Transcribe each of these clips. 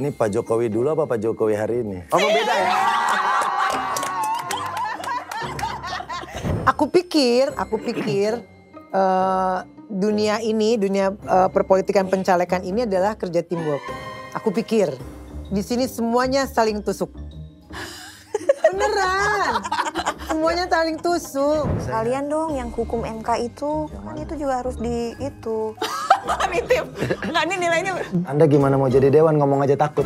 Ini Pak Jokowi dulu apa Pak Jokowi hari ini? Oh, beda ya? aku pikir, aku pikir uh, dunia ini, dunia uh, perpolitikan pencalekan ini adalah kerja teamwork. Aku pikir di sini semuanya saling tusuk. Beneran. Semuanya saling tusuk. Kalian dong yang hukum MK itu, kan itu juga harus di itu. Wah nitip. Enggak, ini nilainya... Anda gimana mau jadi dewan, ngomong aja takut.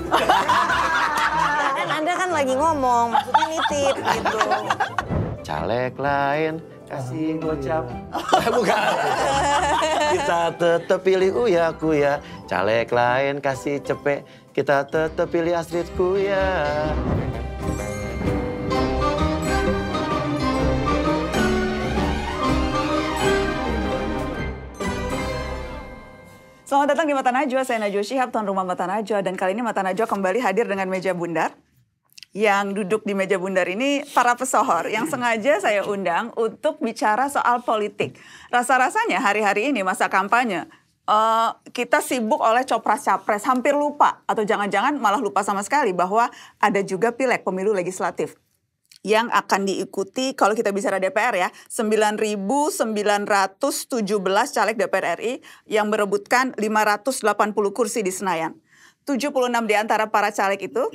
kan Anda kan lagi ngomong, maksudnya nitip gitu. Caleg lain, kasih gocap. Bukan. Kita tetap pilih Uya Kuya. Caleg lain kasih cepek. Kita tetap pilih Astrid Kuya. Selamat datang di Mata Najwa, saya Najwa Shihab, tuan rumah Mata Najwa. Dan kali ini Mata Najwa kembali hadir dengan meja bundar. Yang duduk di meja bundar ini para pesohor yang sengaja saya undang untuk bicara soal politik. Rasa-rasanya hari-hari ini masa kampanye, uh, kita sibuk oleh copras-capres, hampir lupa. Atau jangan-jangan malah lupa sama sekali bahwa ada juga pilek pemilu legislatif yang akan diikuti kalau kita bicara DPR ya 9.917 caleg DPR RI yang merebutkan 580 kursi di Senayan. 76 di antara para caleg itu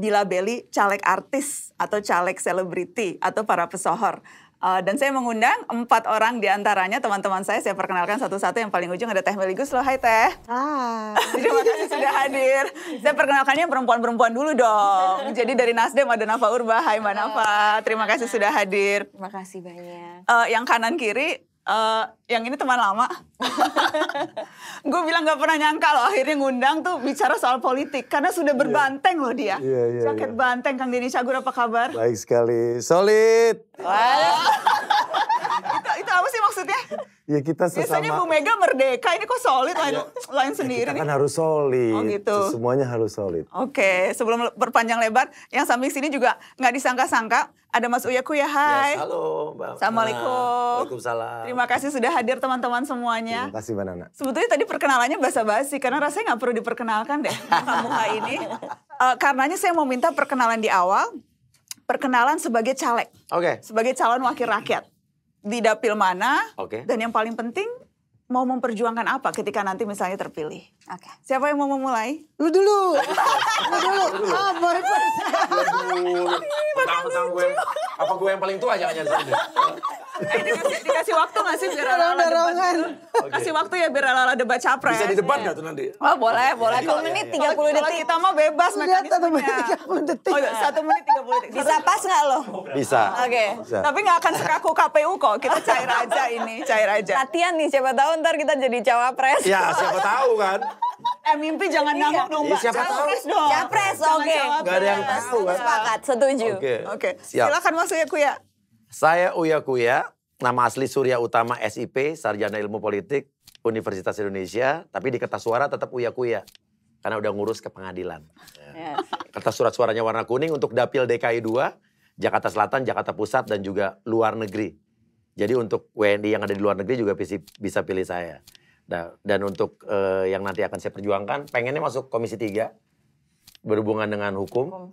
dilabeli caleg artis atau caleg selebriti atau para pesohor. Uh, dan saya mengundang empat orang di antaranya teman-teman saya. Saya perkenalkan satu-satu yang paling ujung ada Teh Meligus loh. Hai Teh. Hai. Ah. Terima kasih sudah hadir. Saya perkenalkannya perempuan-perempuan dulu dong. Jadi dari Nasdem ada Nafa Urba. Hai Mbak Nafa. Terima kasih sudah hadir. Terima kasih banyak. Uh, yang kanan kiri Uh, yang ini teman lama, gue bilang gak pernah nyangka loh akhirnya ngundang tuh bicara soal politik karena sudah iya. berbanteng yeah. loh dia, yeah, yeah, iya. jaket yeah. banteng Kang Denny Cagur apa kabar? Baik sekali, solid. Wow. itu, itu apa sih maksudnya? Ya kita sesama. Biasanya Bu Mega merdeka, ini kok solid iya. lain, ya. lain sendiri. Ya, kita kan harus solid. Oh gitu. Semuanya harus solid. Oke, okay. sebelum berpanjang lebar, yang samping sini juga nggak disangka-sangka ada Mas Uyaku ya, hai. Yes, halo Mbak. Assalamualaikum. Waalaikumsalam. Terima kasih sudah hadir teman-teman semuanya. Terima kasih Mbak Nana. Sebetulnya tadi perkenalannya basa-basi, karena rasanya nggak perlu diperkenalkan deh muka-muka ini. Uh, karenanya saya mau minta perkenalan di awal, perkenalan sebagai caleg. Oke. Okay. Sebagai calon wakil rakyat di dapil mana okay. dan yang paling penting mau memperjuangkan apa ketika nanti misalnya terpilih. Oke. Okay. Siapa yang mau memulai? Lu dulu. Lu dulu. Ah, oh, baru Tentang, tentang gue. Apa gue yang paling tua jangan-jangan. Eh, dikasih, dikasih waktu gak sih biar ala ala debat? Okay. Kasih waktu ya biar ala ala debat capres. Bisa di debat iya. gak tuh nanti? Oh boleh, iya, boleh. Iya, kalau menit 30 kalau, detik. Kalau kita mau bebas mekanismenya. Oh, satu menit 30 detik. Oh, satu menit 30 detik. Bisa pas gak lo? Bisa. Oke. Okay. Tapi gak akan sekaku KPU kok. Kita cair aja ini, cair aja. Latihan nih, siapa tahu ntar kita jadi cawapres. Ya, siapa tahu kan. Eh mimpi jangan iya. ngamuk dong mbak. Siapa Capres dong. Capres oke. Okay. Gak ada yang tahu kan. Sepakat, setuju. Oke. Okay. Okay. Silakan masuk ya Kuya. Saya Uya Kuya, nama asli Surya Utama SIP, Sarjana Ilmu Politik, Universitas Indonesia, tapi di kertas suara tetap Uya Kuya. Karena udah ngurus ke pengadilan. Ya. Kertas surat suaranya warna kuning untuk dapil DKI 2, Jakarta Selatan, Jakarta Pusat, dan juga luar negeri. Jadi untuk WNI yang ada di luar negeri juga bisa pilih saya. dan untuk uh, yang nanti akan saya perjuangkan, pengennya masuk Komisi 3, berhubungan dengan hukum. hukum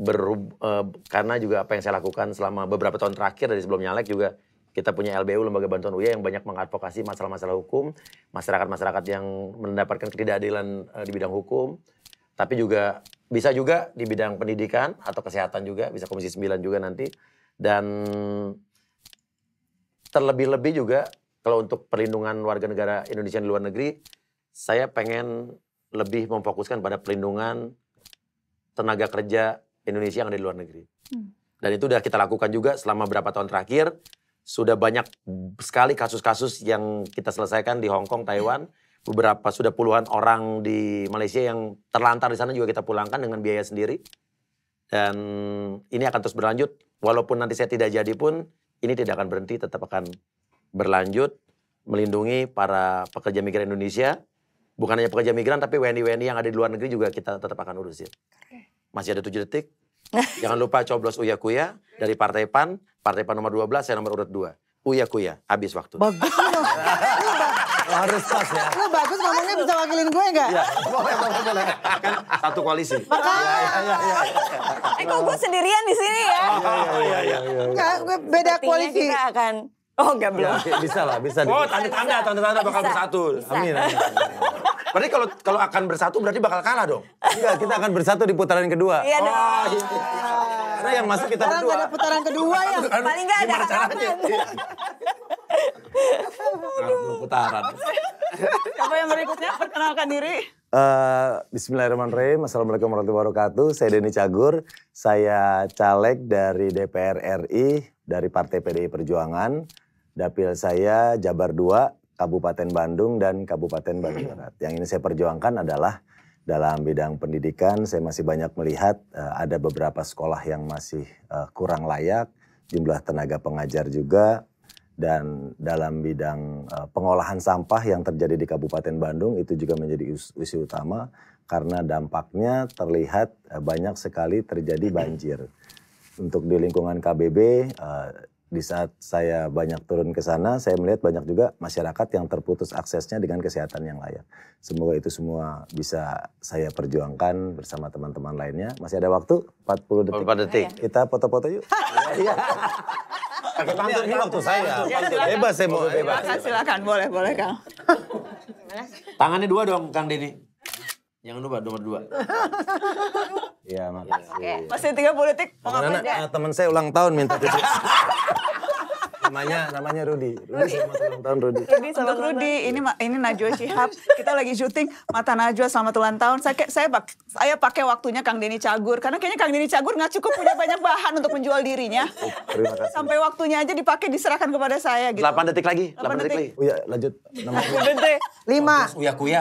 berub, uh, eh, karena juga apa yang saya lakukan selama beberapa tahun terakhir dari sebelum nyalek juga kita punya LBU Lembaga Bantuan Uya yang banyak mengadvokasi masalah-masalah hukum, masyarakat-masyarakat yang mendapatkan ketidakadilan uh, di bidang hukum, tapi juga bisa juga di bidang pendidikan atau kesehatan juga, bisa Komisi 9 juga nanti. Dan terlebih-lebih juga kalau untuk perlindungan warga negara Indonesia di luar negeri, saya pengen lebih memfokuskan pada perlindungan tenaga kerja Indonesia yang ada di luar negeri. Hmm. Dan itu sudah kita lakukan juga selama beberapa tahun terakhir. Sudah banyak sekali kasus-kasus yang kita selesaikan di Hong Kong, Taiwan. Beberapa sudah puluhan orang di Malaysia yang terlantar di sana juga kita pulangkan dengan biaya sendiri. Dan ini akan terus berlanjut. Walaupun nanti saya tidak jadi pun, ini tidak akan berhenti, tetap akan berlanjut melindungi para pekerja migran Indonesia. Bukan hanya pekerja migran, tapi WNI-WNI yang ada di luar negeri juga kita tetap akan urusin. Ya. Masih ada tujuh detik. Jangan lupa coblos Uya Kuya dari Partai PAN. Partai PAN nomor 12, saya nomor urut 2. Uya Kuya, habis waktu. Bagus loh. harus pas ya. Lu bagus ngomongnya bisa wakilin gue gak? Iya, boleh, boleh, boleh. Kan satu koalisi. Makanya. Iya, iya, iya, iya. Eh kok gue sendirian di sini ya? Iya, iya, iya. iya, iya. gue beda koalisi. kita akan Oh enggak belum. Ya, bisa lah, bisa. Oh tanda-tanda, tanda-tanda bakal bisa. bersatu. Bisa. Amin. amin. berarti kalau kalau akan bersatu berarti bakal kalah dong. Enggak, iya, kita akan bersatu di putaran kedua. Iya dong. Oh, iya, iya, iya. Karena yang masuk kita Sekarang berdua. Ada putaran kedua ya. Paling enggak ada harapan. Aduh. putaran. Apa yang berikutnya? Perkenalkan diri. Uh, Bismillahirrahmanirrahim. Assalamualaikum warahmatullahi wabarakatuh. Saya Denny Cagur. Saya caleg dari DPR RI dari Partai PDI Perjuangan dapil saya Jabar 2, Kabupaten Bandung dan Kabupaten Bandung Barat. Yang ini saya perjuangkan adalah dalam bidang pendidikan saya masih banyak melihat uh, ada beberapa sekolah yang masih uh, kurang layak, jumlah tenaga pengajar juga dan dalam bidang uh, pengolahan sampah yang terjadi di Kabupaten Bandung itu juga menjadi isu utama karena dampaknya terlihat uh, banyak sekali terjadi banjir. Untuk di lingkungan KBB di saat saya banyak turun ke sana, saya melihat banyak juga masyarakat yang terputus aksesnya dengan kesehatan yang layak. Semoga itu semua bisa saya perjuangkan bersama teman-teman lainnya. Masih ada waktu 40 detik. 40 detik. Iya. Kita foto-foto yuk. Iya. pantun ini waktu saya. Iya, bebas saya mau bebas. Silakan, boleh, boleh Kang. Tangannya dua dong Kang Dini. Jangan lupa nomor dua. Iya, makasih. Masih tiga politik, pengapain ya? Eh, teman saya ulang tahun minta tips. namanya namanya Rudi. Rudi selamat ulang tahun Rudi. Rudi selamat Rudi ini ini Najwa Shihab. Kita lagi syuting Mata Najwa selamat ulang tahun. Saya saya saya pakai waktunya Kang Deni Cagur karena kayaknya Kang Deni Cagur nggak cukup punya banyak bahan untuk menjual dirinya. Oh, terima kasih. Sampai waktunya aja dipakai diserahkan kepada saya gitu. 8 detik lagi. 8, detik. lagi. Oh iya, Uya lanjut. 6 detik. 5. Uya kuya.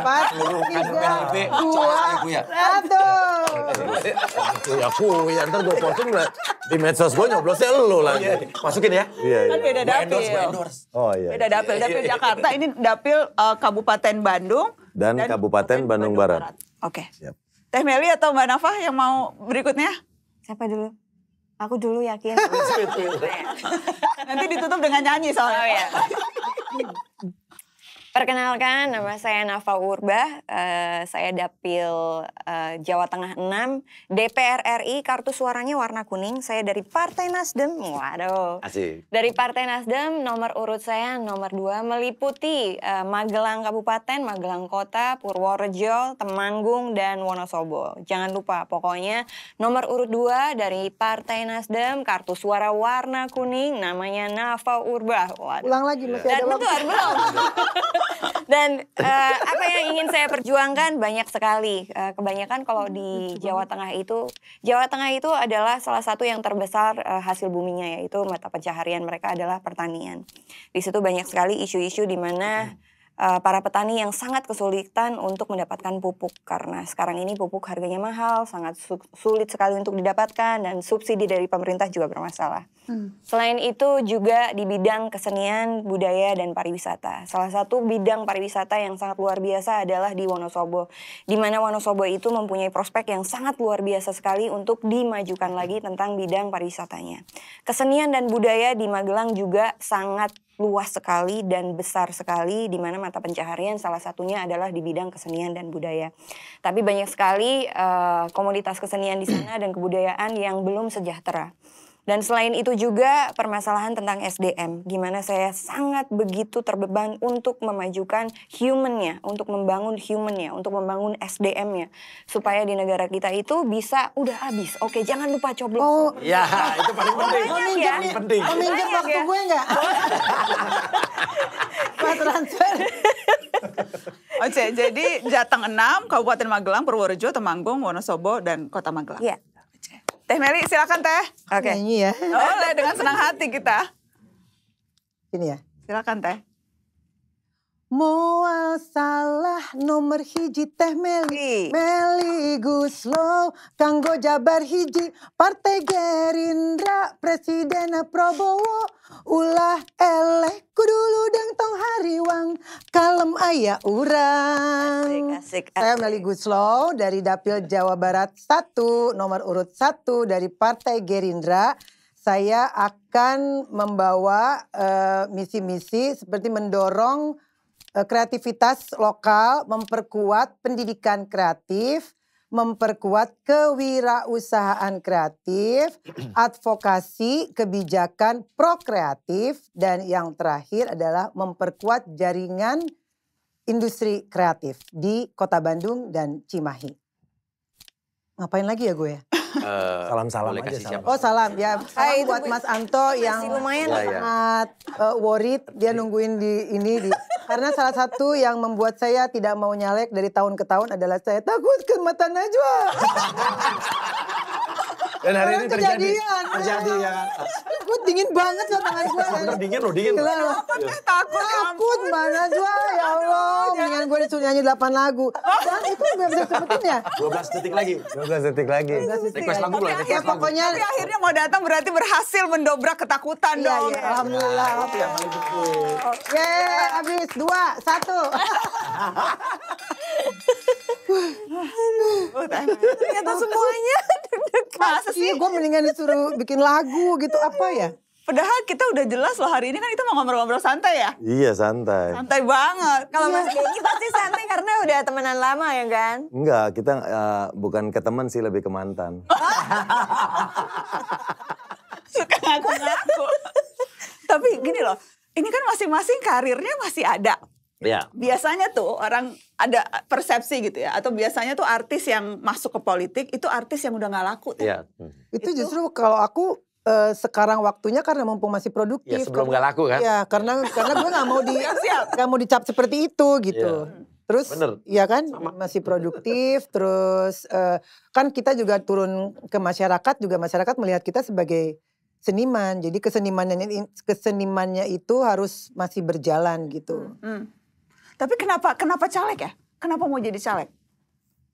4. 3. 2. Kuya. 1. Uya kuya. Ya, ya, Ntar gue posting di medsos gue nyoblosnya lu lagi. Iya, iya. Masukin ya. iya. Kan beda beda gua dapil. Endorse, endorse. Oh iya. Beda dapil, iya, iya, dapil iya. Jakarta ini dapil uh, Kabupaten Bandung dan, dan Kabupaten Bandung, Bandung Barat. Barat. Oke. Okay. Teh Meli atau Mbak Nafah yang mau berikutnya? Siapa dulu? Aku dulu yakin. Nanti ditutup dengan nyanyi soalnya. Oh, iya. Perkenalkan, nama saya Nafa Urba, uh, eh, saya Dapil uh, Jawa Tengah 6, DPR RI, kartu suaranya warna kuning, saya dari Partai Nasdem, waduh. Asik. Dari Partai Nasdem, nomor urut saya nomor 2, meliputi uh, Magelang Kabupaten, Magelang Kota, Purworejo, Temanggung, dan Wonosobo. Jangan lupa, pokoknya nomor urut 2 dari Partai Nasdem, kartu suara warna kuning, namanya Nafa Urba. Waduh. Ulang lagi, masih iya. ada Dan waktu. belum. Dan uh, apa yang ingin saya perjuangkan banyak sekali. Uh, kebanyakan kalau di Jawa Tengah itu, Jawa Tengah itu adalah salah satu yang terbesar uh, hasil buminya yaitu mata pencaharian mereka adalah pertanian. Di situ banyak sekali isu-isu di mana Eh, para petani yang sangat kesulitan untuk mendapatkan pupuk karena sekarang ini pupuk harganya mahal, sangat su sulit sekali untuk didapatkan dan subsidi dari pemerintah juga bermasalah. Hmm. Selain itu juga di bidang kesenian, budaya dan pariwisata. Salah satu bidang pariwisata yang sangat luar biasa adalah di Wonosobo, di mana Wonosobo itu mempunyai prospek yang sangat luar biasa sekali untuk dimajukan lagi tentang bidang pariwisatanya. Kesenian dan budaya di Magelang juga sangat luas sekali dan besar sekali di mana mata pencaharian salah satunya adalah di bidang kesenian dan budaya. Tapi banyak sekali uh, komunitas kesenian di sana dan kebudayaan yang belum sejahtera. Dan selain itu juga permasalahan tentang SDM, Gimana saya sangat begitu terbeban untuk memajukan humannya, untuk membangun humannya, untuk membangun SDM-nya, supaya di negara kita itu bisa udah habis. Oke, jangan lupa coblos. Oh, ya itu paling penting. Oh, minjem, ya. penting. Oh, ya. waktu gue nggak? Pak transfer. Oke, jadi Jateng 6, Kabupaten Magelang, Purworejo, Temanggung, Wonosobo, dan Kota Magelang. Iya. Teh Meli silakan Teh. Oke. Okay. Nyanyi ya. Oh, dengan senang hati kita. Ini ya. Silakan Teh. Moa salah nomor hiji teh Meli Meli Guslo kanggo Jabar hiji Partai Gerindra Presiden Prabowo Ulah eleh kudulu deng tong hariwang Kalem ayah urang asik, asik, asik. Saya Meli Guslo dari Dapil Jawa Barat 1 Nomor urut 1 dari Partai Gerindra Saya akan membawa eh, misi-misi uh, misi -misi seperti mendorong Eh, kreativitas lokal, memperkuat pendidikan kreatif, memperkuat kewirausahaan kreatif, advokasi kebijakan prokreatif, dan yang terakhir adalah memperkuat jaringan industri kreatif di Kota Bandung dan Cimahi. Ngapain lagi ya gue? Ya? Eh, salam salam aja siapa? Oh salam ya. Hai buat Mas Anto yang lumayan ya, sangat uh, worried dia iya. nungguin di ini di karena salah satu yang membuat saya tidak mau nyalek dari tahun ke tahun adalah saya takut ke mata Najwa. Dan hari ini terjadi. Terjadi ya gue dingin banget loh tangan gue. Bener dingin loh, dingin. loh. Iya. Takut, ya takut mana gue ya Allah. Mendingan gue disuruh nyanyi 8 lagu. Dan itu gue bisa sebutin ya. 12 detik lagi. 12 detik lagi. request lagu lah, request lagu. Pokoknya akhirnya mau datang berarti berhasil mendobrak ketakutan iya, dong. Iya, Alhamdulillah. Iya, Yeay, yang paling penting. Oke, habis dua, satu. Ternyata semuanya Masa sih? gue mendingan disuruh bikin lagu gitu apa ya? Padahal kita udah jelas loh hari ini kan kita mau ngobrol-ngobrol santai ya? Iya santai. Santai banget. Kalau iya. Mas Denny pasti santai karena udah temenan lama ya kan? Enggak, kita eh, bukan ke teman sih lebih ke mantan. Suka ngaku-ngaku. Tapi gini loh, ini kan masing-masing karirnya masih ada. Ya. Biasanya tuh orang ada persepsi gitu ya, atau biasanya tuh artis yang masuk ke politik itu artis yang udah nggak laku. Tuh. Iya. Itu, itu justru kalau aku uh, sekarang waktunya karena mumpung masih produktif. Ya, sebelum nggak laku kan? Ya karena iya. karena gue nggak mau di gak mau dicap seperti itu gitu. Ya. Terus Bener. ya kan Sama. masih produktif, terus uh, kan kita juga turun ke masyarakat juga masyarakat melihat kita sebagai seniman. Jadi kesenimannya kesenimannya itu harus masih berjalan gitu. Hmm. hmm. Tapi kenapa kenapa caleg ya? Kenapa mau jadi caleg?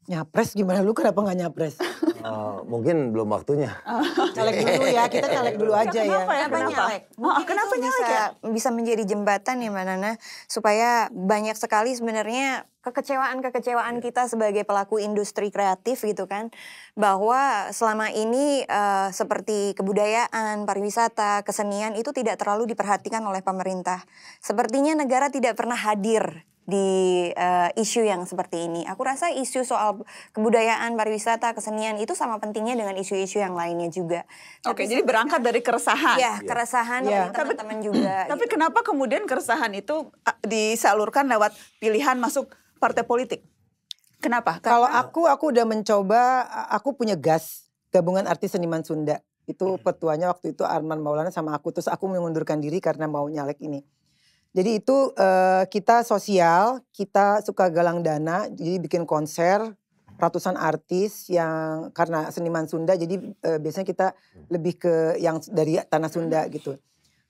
Nyapres gimana lu kenapa nggak nyapres? Uh, mungkin belum waktunya. Oh, caleg dulu ya, kita caleg dulu aja ya. Kenapa ya? Kenapa, kenapa? nyalek? oh, kenapa nyalek bisa, ya? bisa menjadi jembatan ya Mbak Nana, supaya banyak sekali sebenarnya kekecewaan-kekecewaan iya. kita sebagai pelaku industri kreatif gitu kan. Bahwa selama ini uh, seperti kebudayaan, pariwisata, kesenian itu tidak terlalu diperhatikan oleh pemerintah. Sepertinya negara tidak pernah hadir di uh, isu yang seperti ini. Aku rasa isu soal kebudayaan, pariwisata, kesenian itu sama pentingnya dengan isu-isu yang lainnya juga. Oke, jadi berangkat dari keresahan. Iya, iya. keresahan ya. teman-teman juga. Tapi gitu. kenapa kemudian keresahan itu disalurkan lewat pilihan masuk partai politik? Kenapa? Karena... Kalau aku, aku udah mencoba, aku punya gas gabungan artis seniman Sunda. Itu petuanya waktu itu Arman Maulana sama aku. Terus aku mengundurkan diri karena mau nyalek ini. Jadi itu uh, kita sosial, kita suka galang dana, jadi bikin konser ratusan artis yang karena seniman Sunda, jadi uh, biasanya kita lebih ke yang dari tanah Sunda hmm. gitu.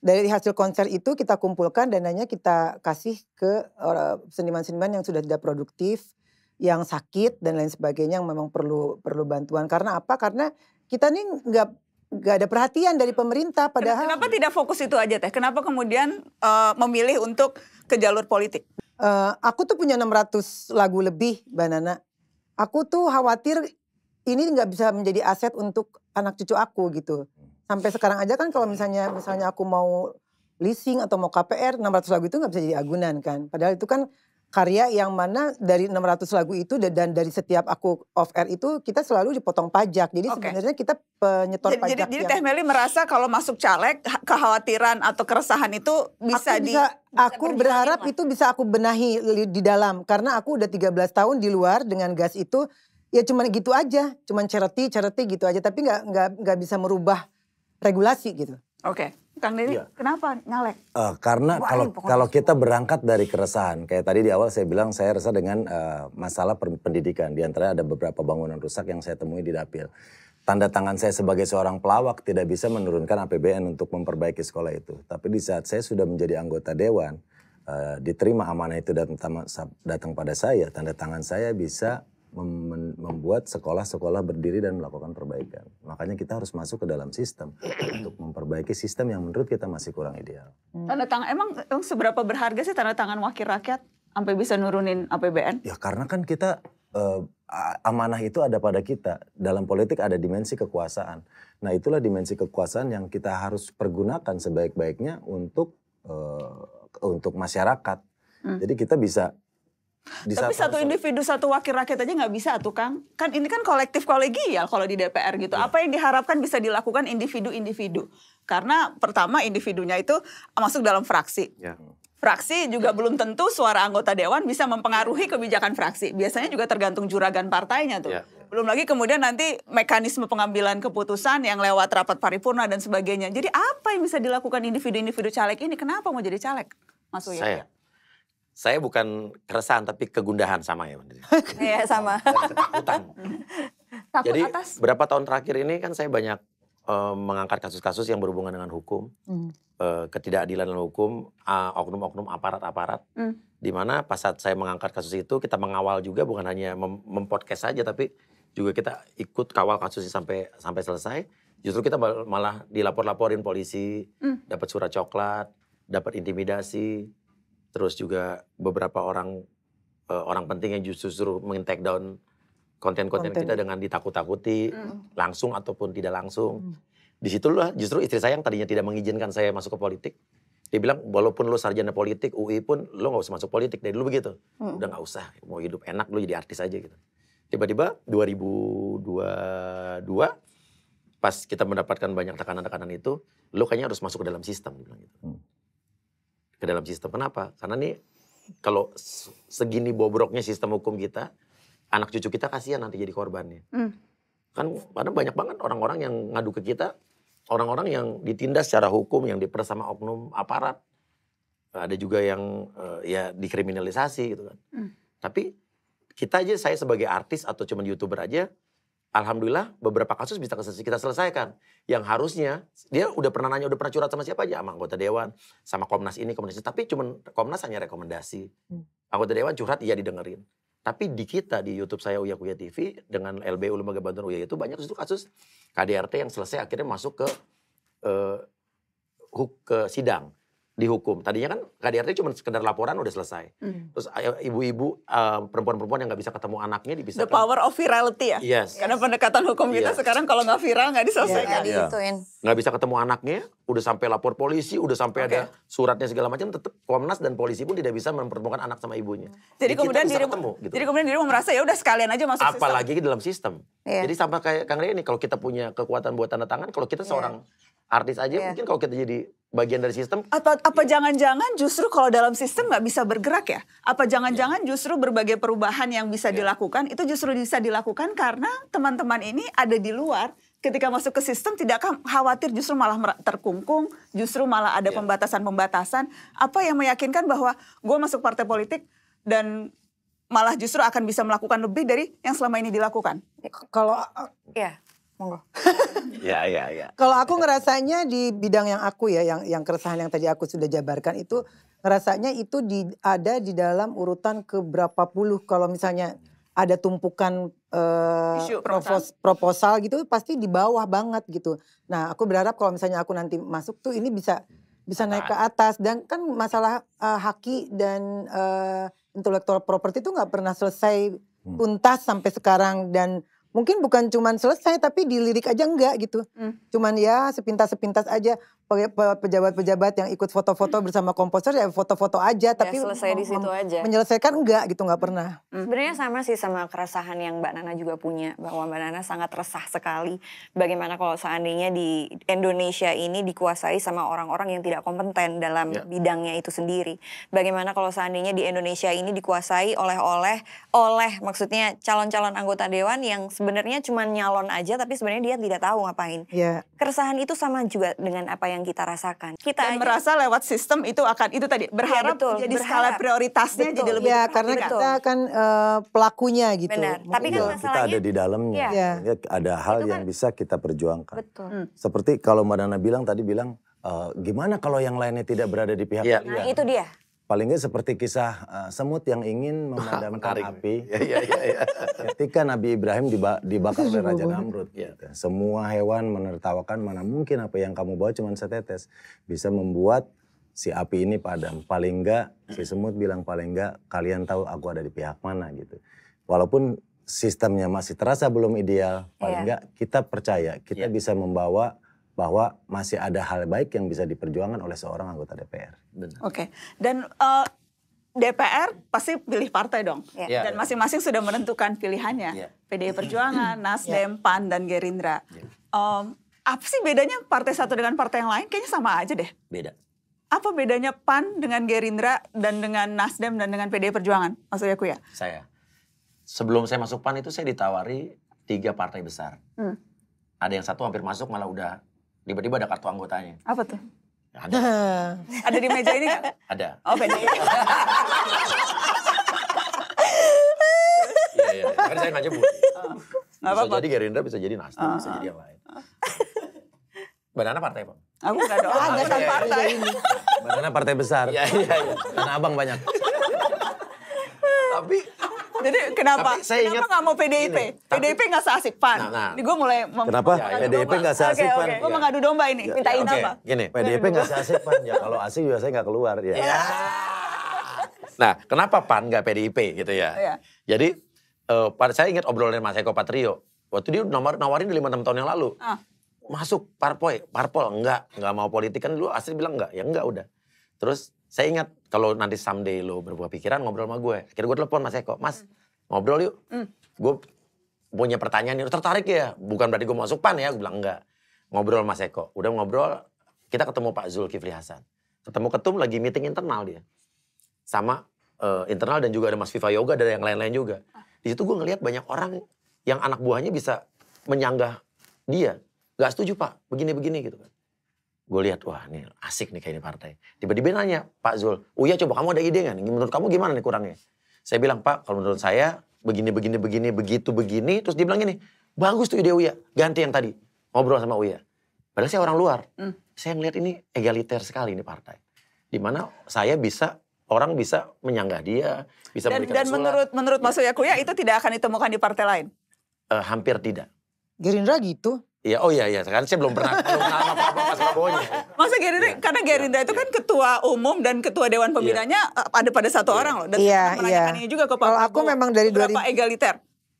Dari hasil konser itu kita kumpulkan dananya kita kasih ke eh, seniman-seniman yang sudah tidak produktif, yang sakit dan lain sebagainya yang memang perlu perlu bantuan. Karena apa? Karena kita nih nggak gak ada perhatian dari pemerintah padahal kenapa tidak fokus itu aja teh kenapa kemudian uh, memilih untuk ke jalur politik uh, aku tuh punya 600 lagu lebih banana aku tuh khawatir ini nggak bisa menjadi aset untuk anak cucu aku gitu sampai sekarang aja kan kalau misalnya misalnya aku mau leasing atau mau KPR 600 lagu itu nggak bisa jadi agunan kan padahal itu kan karya yang mana dari 600 lagu itu dan dari setiap aku off air itu kita selalu dipotong pajak. Jadi okay. sebenarnya kita penyetor jadi, pajak. Jadi, yang... jadi Teh Meli merasa kalau masuk caleg kekhawatiran atau keresahan itu bisa aku di bisa, aku berharap lah. itu bisa aku benahi di dalam karena aku udah 13 tahun di luar dengan gas itu ya cuman gitu aja, cuman cereti-cereti gitu aja tapi nggak nggak nggak bisa merubah regulasi gitu. Oke. Okay. Kang Deddy, iya. kenapa ngalek? Uh, eh, karena kalau kalau kita berangkat dari keresahan, kayak tadi di awal saya bilang saya resah dengan uh, masalah pendidikan. Di antara ada beberapa bangunan rusak yang saya temui di dapil. Tanda tangan saya sebagai seorang pelawak tidak bisa menurunkan APBN untuk memperbaiki sekolah itu. Tapi di saat saya sudah menjadi anggota dewan, uh, diterima amanah itu datang, datang pada saya, tanda tangan saya bisa membuat sekolah-sekolah berdiri dan melakukan perbaikan. Makanya kita harus masuk ke dalam sistem untuk memperbaiki sistem yang menurut kita masih kurang ideal. Hmm. Tanda tangan emang, emang seberapa berharga sih tanda tangan wakil rakyat sampai bisa nurunin APBN? Ya karena kan kita eh, amanah itu ada pada kita. Dalam politik ada dimensi kekuasaan. Nah, itulah dimensi kekuasaan yang kita harus pergunakan sebaik-baiknya untuk uh, untuk masyarakat. Hmm. Jadi kita bisa di Tapi satu, individu satu wakil rakyat aja nggak bisa tuh Kang. Kan ini kan kolektif kolegial kalau di DPR gitu. Yeah. Apa yang diharapkan bisa dilakukan individu-individu? Karena pertama individunya itu masuk dalam fraksi. Yeah. Fraksi juga belum tentu suara anggota dewan bisa mempengaruhi kebijakan fraksi. Biasanya juga tergantung juragan partainya tuh. Yeah. Belum lagi kemudian nanti mekanisme pengambilan keputusan yang lewat rapat paripurna dan sebagainya. Jadi apa yang bisa dilakukan individu-individu caleg ini? Kenapa mau jadi caleg? Masuk ya? Saya saya bukan keresahan tapi kegundahan sama ya. Iya sama. Hmm. Takut Jadi atas. berapa tahun terakhir ini kan saya banyak uh, mengangkat kasus-kasus yang berhubungan dengan hukum, Mm. uh, ketidakadilan dalam hukum, uh, oknum-oknum aparat-aparat. Mm. Di mana pas saat saya mengangkat kasus itu kita mengawal juga bukan hanya mem mempodcast saja tapi juga kita ikut kawal kasusnya sampai sampai selesai. Justru kita malah dilapor-laporin polisi, mm. dapat surat coklat, dapat intimidasi terus juga beberapa orang uh, orang penting yang justru justru mengintek down konten-konten kita dengan ditakut-takuti mm. langsung ataupun tidak langsung. Mm. Di lah justru istri saya yang tadinya tidak mengizinkan saya masuk ke politik. Dia bilang walaupun lo sarjana politik UI pun lo nggak usah masuk politik dari dulu begitu. Mm. Udah nggak usah, mau hidup enak lo jadi artis aja gitu. Tiba-tiba 2022 pas kita mendapatkan banyak tekanan-tekanan itu, lo kayaknya harus masuk ke dalam sistem bilang gitu. Mm ke dalam sistem. Kenapa? Karena nih kalau segini bobroknya sistem hukum kita, anak cucu kita kasihan nanti jadi korbannya. Hmm. Kan karena banyak banget orang-orang yang ngadu ke kita, orang-orang yang ditindas secara hukum, yang diperas sama oknum aparat. Ada juga yang uh, ya dikriminalisasi gitu kan. Hmm. Tapi kita aja saya sebagai artis atau cuma youtuber aja alhamdulillah beberapa kasus bisa kita selesaikan. Yang harusnya dia udah pernah nanya, udah pernah curhat sama siapa aja, sama anggota dewan, sama Komnas ini, Komnas itu. Tapi cuman Komnas hanya rekomendasi. Hmm. Anggota dewan curhat iya didengerin. Tapi di kita di YouTube saya Uya Kuya TV dengan LBU Lembaga Bantuan Uya itu banyak kasus kasus KDRT yang selesai akhirnya masuk ke uh, eh, hook ke sidang dihukum. Tadinya kan KDRT cuma sekedar laporan udah selesai. Hmm. Terus ibu-ibu eh, perempuan-perempuan yang nggak bisa ketemu anaknya dipisahkan. The power of virality ya. Yes. Karena pendekatan hukum kita sekarang kalau nggak viral nggak diselesaikan. Yeah, yeah. Nggak bisa ketemu anaknya, udah sampai lapor polisi, udah sampai okay. ada suratnya segala macam, tetap Komnas dan polisi pun tidak bisa mempertemukan anak sama ibunya. Jadi, jadi kemudian diri ketemu, gitu. Jadi kemudian diri merasa ya udah sekalian aja masuk Apalagi sistem. dalam sistem. Yeah. Jadi sama kayak Kang Rey ini kalau kita punya kekuatan buat tanda tangan, kalau kita yeah. seorang artis aja yeah. mungkin kalau kita jadi bagian dari sistem. Apa apa jangan-jangan justru kalau dalam sistem nggak bisa bergerak ya? Apa jangan-jangan ya. justru berbagai perubahan yang bisa ya. dilakukan itu justru bisa dilakukan karena teman-teman ini ada di luar ketika masuk ke sistem tidak khawatir justru malah terkungkung, justru malah ada iya. pembatasan-pembatasan. Apa yang meyakinkan bahwa gue masuk partai politik dan malah justru akan bisa melakukan lebih dari yang selama ini dilakukan? Kalau ya Monggo. ya, ya, ya. Kalau aku ngerasanya di bidang yang aku ya, yang yang keresahan yang tadi aku sudah jabarkan itu ngerasanya itu di, ada di dalam urutan ke berapa puluh kalau misalnya ada tumpukan uh, propos, proposal gitu pasti di bawah banget gitu. Nah, aku berharap kalau misalnya aku nanti masuk tuh ini bisa bisa naik ke atas dan kan masalah uh, haki dan uh, eh, intelektual properti itu nggak pernah selesai hmm. tuntas sampai sekarang dan mungkin bukan cuman selesai tapi dilirik aja enggak gitu. Hmm. Cuman ya sepintas-sepintas aja pejabat-pejabat yang ikut foto-foto hmm. bersama komposer ya foto-foto aja ya, tapi selesai di situ aja menyelesaikan enggak gitu nggak pernah hmm. sebenarnya sama sih sama keresahan yang mbak Nana juga punya bahwa mbak Nana sangat resah sekali bagaimana kalau seandainya di Indonesia ini dikuasai sama orang-orang yang tidak kompeten dalam ya. bidangnya itu sendiri bagaimana kalau seandainya di Indonesia ini dikuasai oleh oleh oleh maksudnya calon-calon anggota dewan yang sebenarnya cuma nyalon aja tapi sebenarnya dia tidak tahu ngapain ya. keresahan itu sama juga dengan apa yang yang kita rasakan. Kita Dan aja, merasa lewat sistem itu akan itu tadi iya, berharap ya, betul, jadi berharap. skala prioritasnya betul. jadi lebih ya karena betul. kita akan uh, pelakunya gitu. Benar. Tapi kan masalahnya kita ada di dalamnya. Ya. Ya. ada hal kan, yang bisa kita perjuangkan. Betul. Hmm. Seperti kalau Madana bilang tadi bilang uh, gimana kalau yang lainnya tidak berada di pihak ya. Nah, itu dia. Paling nggak seperti kisah uh, semut yang ingin memadamkan Wah, api. Iya, iya, iya, Ketika Nabi Ibrahim diba dibakar oleh Raja Namrud. Ya. Semua hewan menertawakan mana mungkin apa yang kamu bawa cuma setetes. Bisa membuat si api ini padam. Paling enggak si semut bilang paling enggak kalian tahu aku ada di pihak mana gitu. Walaupun sistemnya masih terasa belum ideal, paling enggak ya. kita percaya kita ya. bisa membawa bahwa masih ada hal baik yang bisa diperjuangkan oleh seorang anggota DPR. Oke, okay. dan uh, eh, DPR pasti pilih partai dong, yeah. Iya. dan masing-masing sudah menentukan pilihannya, yeah. PDI Perjuangan, Nasdem, yeah. PAN, dan Gerindra. Yeah. Iya. Um, apa sih bedanya partai satu dengan partai yang lain? Kayaknya sama aja deh. Beda. Apa bedanya PAN dengan Gerindra dan dengan Nasdem dan dengan PDI Perjuangan? Maksudnya aku ya. Saya. Sebelum saya masuk PAN itu saya ditawari tiga partai besar. Hmm. Ada yang satu hampir masuk malah udah tiba-tiba ada kartu anggotanya. Apa tuh? Ada. ada di meja ini gak? Ada. Oh, beda. ya iya. Kan saya nggak nyebut. Oh, bisa apa jadi Gerindra, bisa jadi Nasdem, uh, bisa jadi oh. yang lain. Banana partai, Bang. Aku nggak ada. Ada kan partai ini. Iya, iya, Banana partai besar. Iya, iya, iya. abang banyak. Tapi jadi kenapa? saya ingat, kenapa nggak mau PDIP? Ini, PDIP nggak seasik PAN. Nah, nah. Ini gue mulai Kenapa ya, PDIP ya, nggak seasik PAN? Gue iya. mengadu domba ini. ya, okay. apa? Gini, PDIP nggak seasik PAN. Ya kalau asik juga saya nggak keluar ya. Iya. Nah, kenapa PAN nggak PDIP gitu ya? Iya. Jadi uh, saya ingat obrolan Mas Eko Patrio. Waktu dia nomor nawarin lima enam tahun yang lalu. Ah. Masuk parpol, parpol enggak, enggak mau politik kan dulu asli bilang enggak, ya enggak udah. Terus saya ingat kalau nanti someday lo berubah pikiran ngobrol sama gue. Akhirnya gue telepon Mas Eko, Mas mm. ngobrol yuk. Mm. Gue punya pertanyaan yang tertarik ya. Bukan berarti gue masuk pan ya, gue bilang enggak. Ngobrol Mas Eko, udah ngobrol kita ketemu Pak Zulkifli Hasan. Ketemu ketum lagi meeting internal dia. Sama uh, internal dan juga ada Mas Viva Yoga dan yang lain-lain juga. Di situ gue ngeliat banyak orang yang anak buahnya bisa menyanggah dia. Gak setuju pak, begini-begini gitu kan gue lihat wah ini asik nih kayaknya partai. Tiba-tiba nanya Pak Zul, Uya oh coba kamu ada ide nggak? Menurut kamu gimana nih kurangnya? Saya bilang Pak, kalau menurut saya begini begini begini begitu begini, terus dia bilang gini, bagus tuh ide Uya, ganti yang tadi ngobrol sama Uya. Padahal saya orang luar, hmm. saya melihat ini egaliter sekali ini partai. di mana saya bisa orang bisa menyanggah dia, bisa dan, dan menurut menurut iya. Mas Uya Kuya itu tidak akan ditemukan di partai lain. Uh, hampir tidak. Gerindra gitu. Iya, oh iya iya, karena saya belum pernah belum pernah resikonya. Gitu. Masa Gerindra ya. karena Gerindra itu iya. kan ketua umum dan ketua dewan iya. pembinanya ya. ada pada satu ya. orang loh dan iya, ya, menanyakan ya. ini juga ke Pak Kalau aku memang dari dua 2000 egaliter.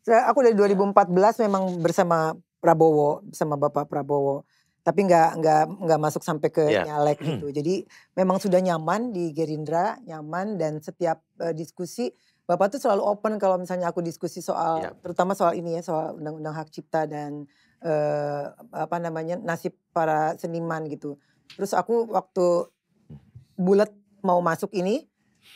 Aku dari 2014 memang bersama Prabowo sama Bapak Prabowo tapi nggak nggak nggak masuk sampai ke yeah. nyalek gitu. Jadi memang sudah nyaman di Gerindra, nyaman dan setiap uh, diskusi Bapak tuh selalu open kalau misalnya aku diskusi soal yeah. terutama soal ini ya soal undang-undang hak cipta dan eh, apa namanya nasib para seniman gitu. Terus aku waktu bulat mau masuk ini,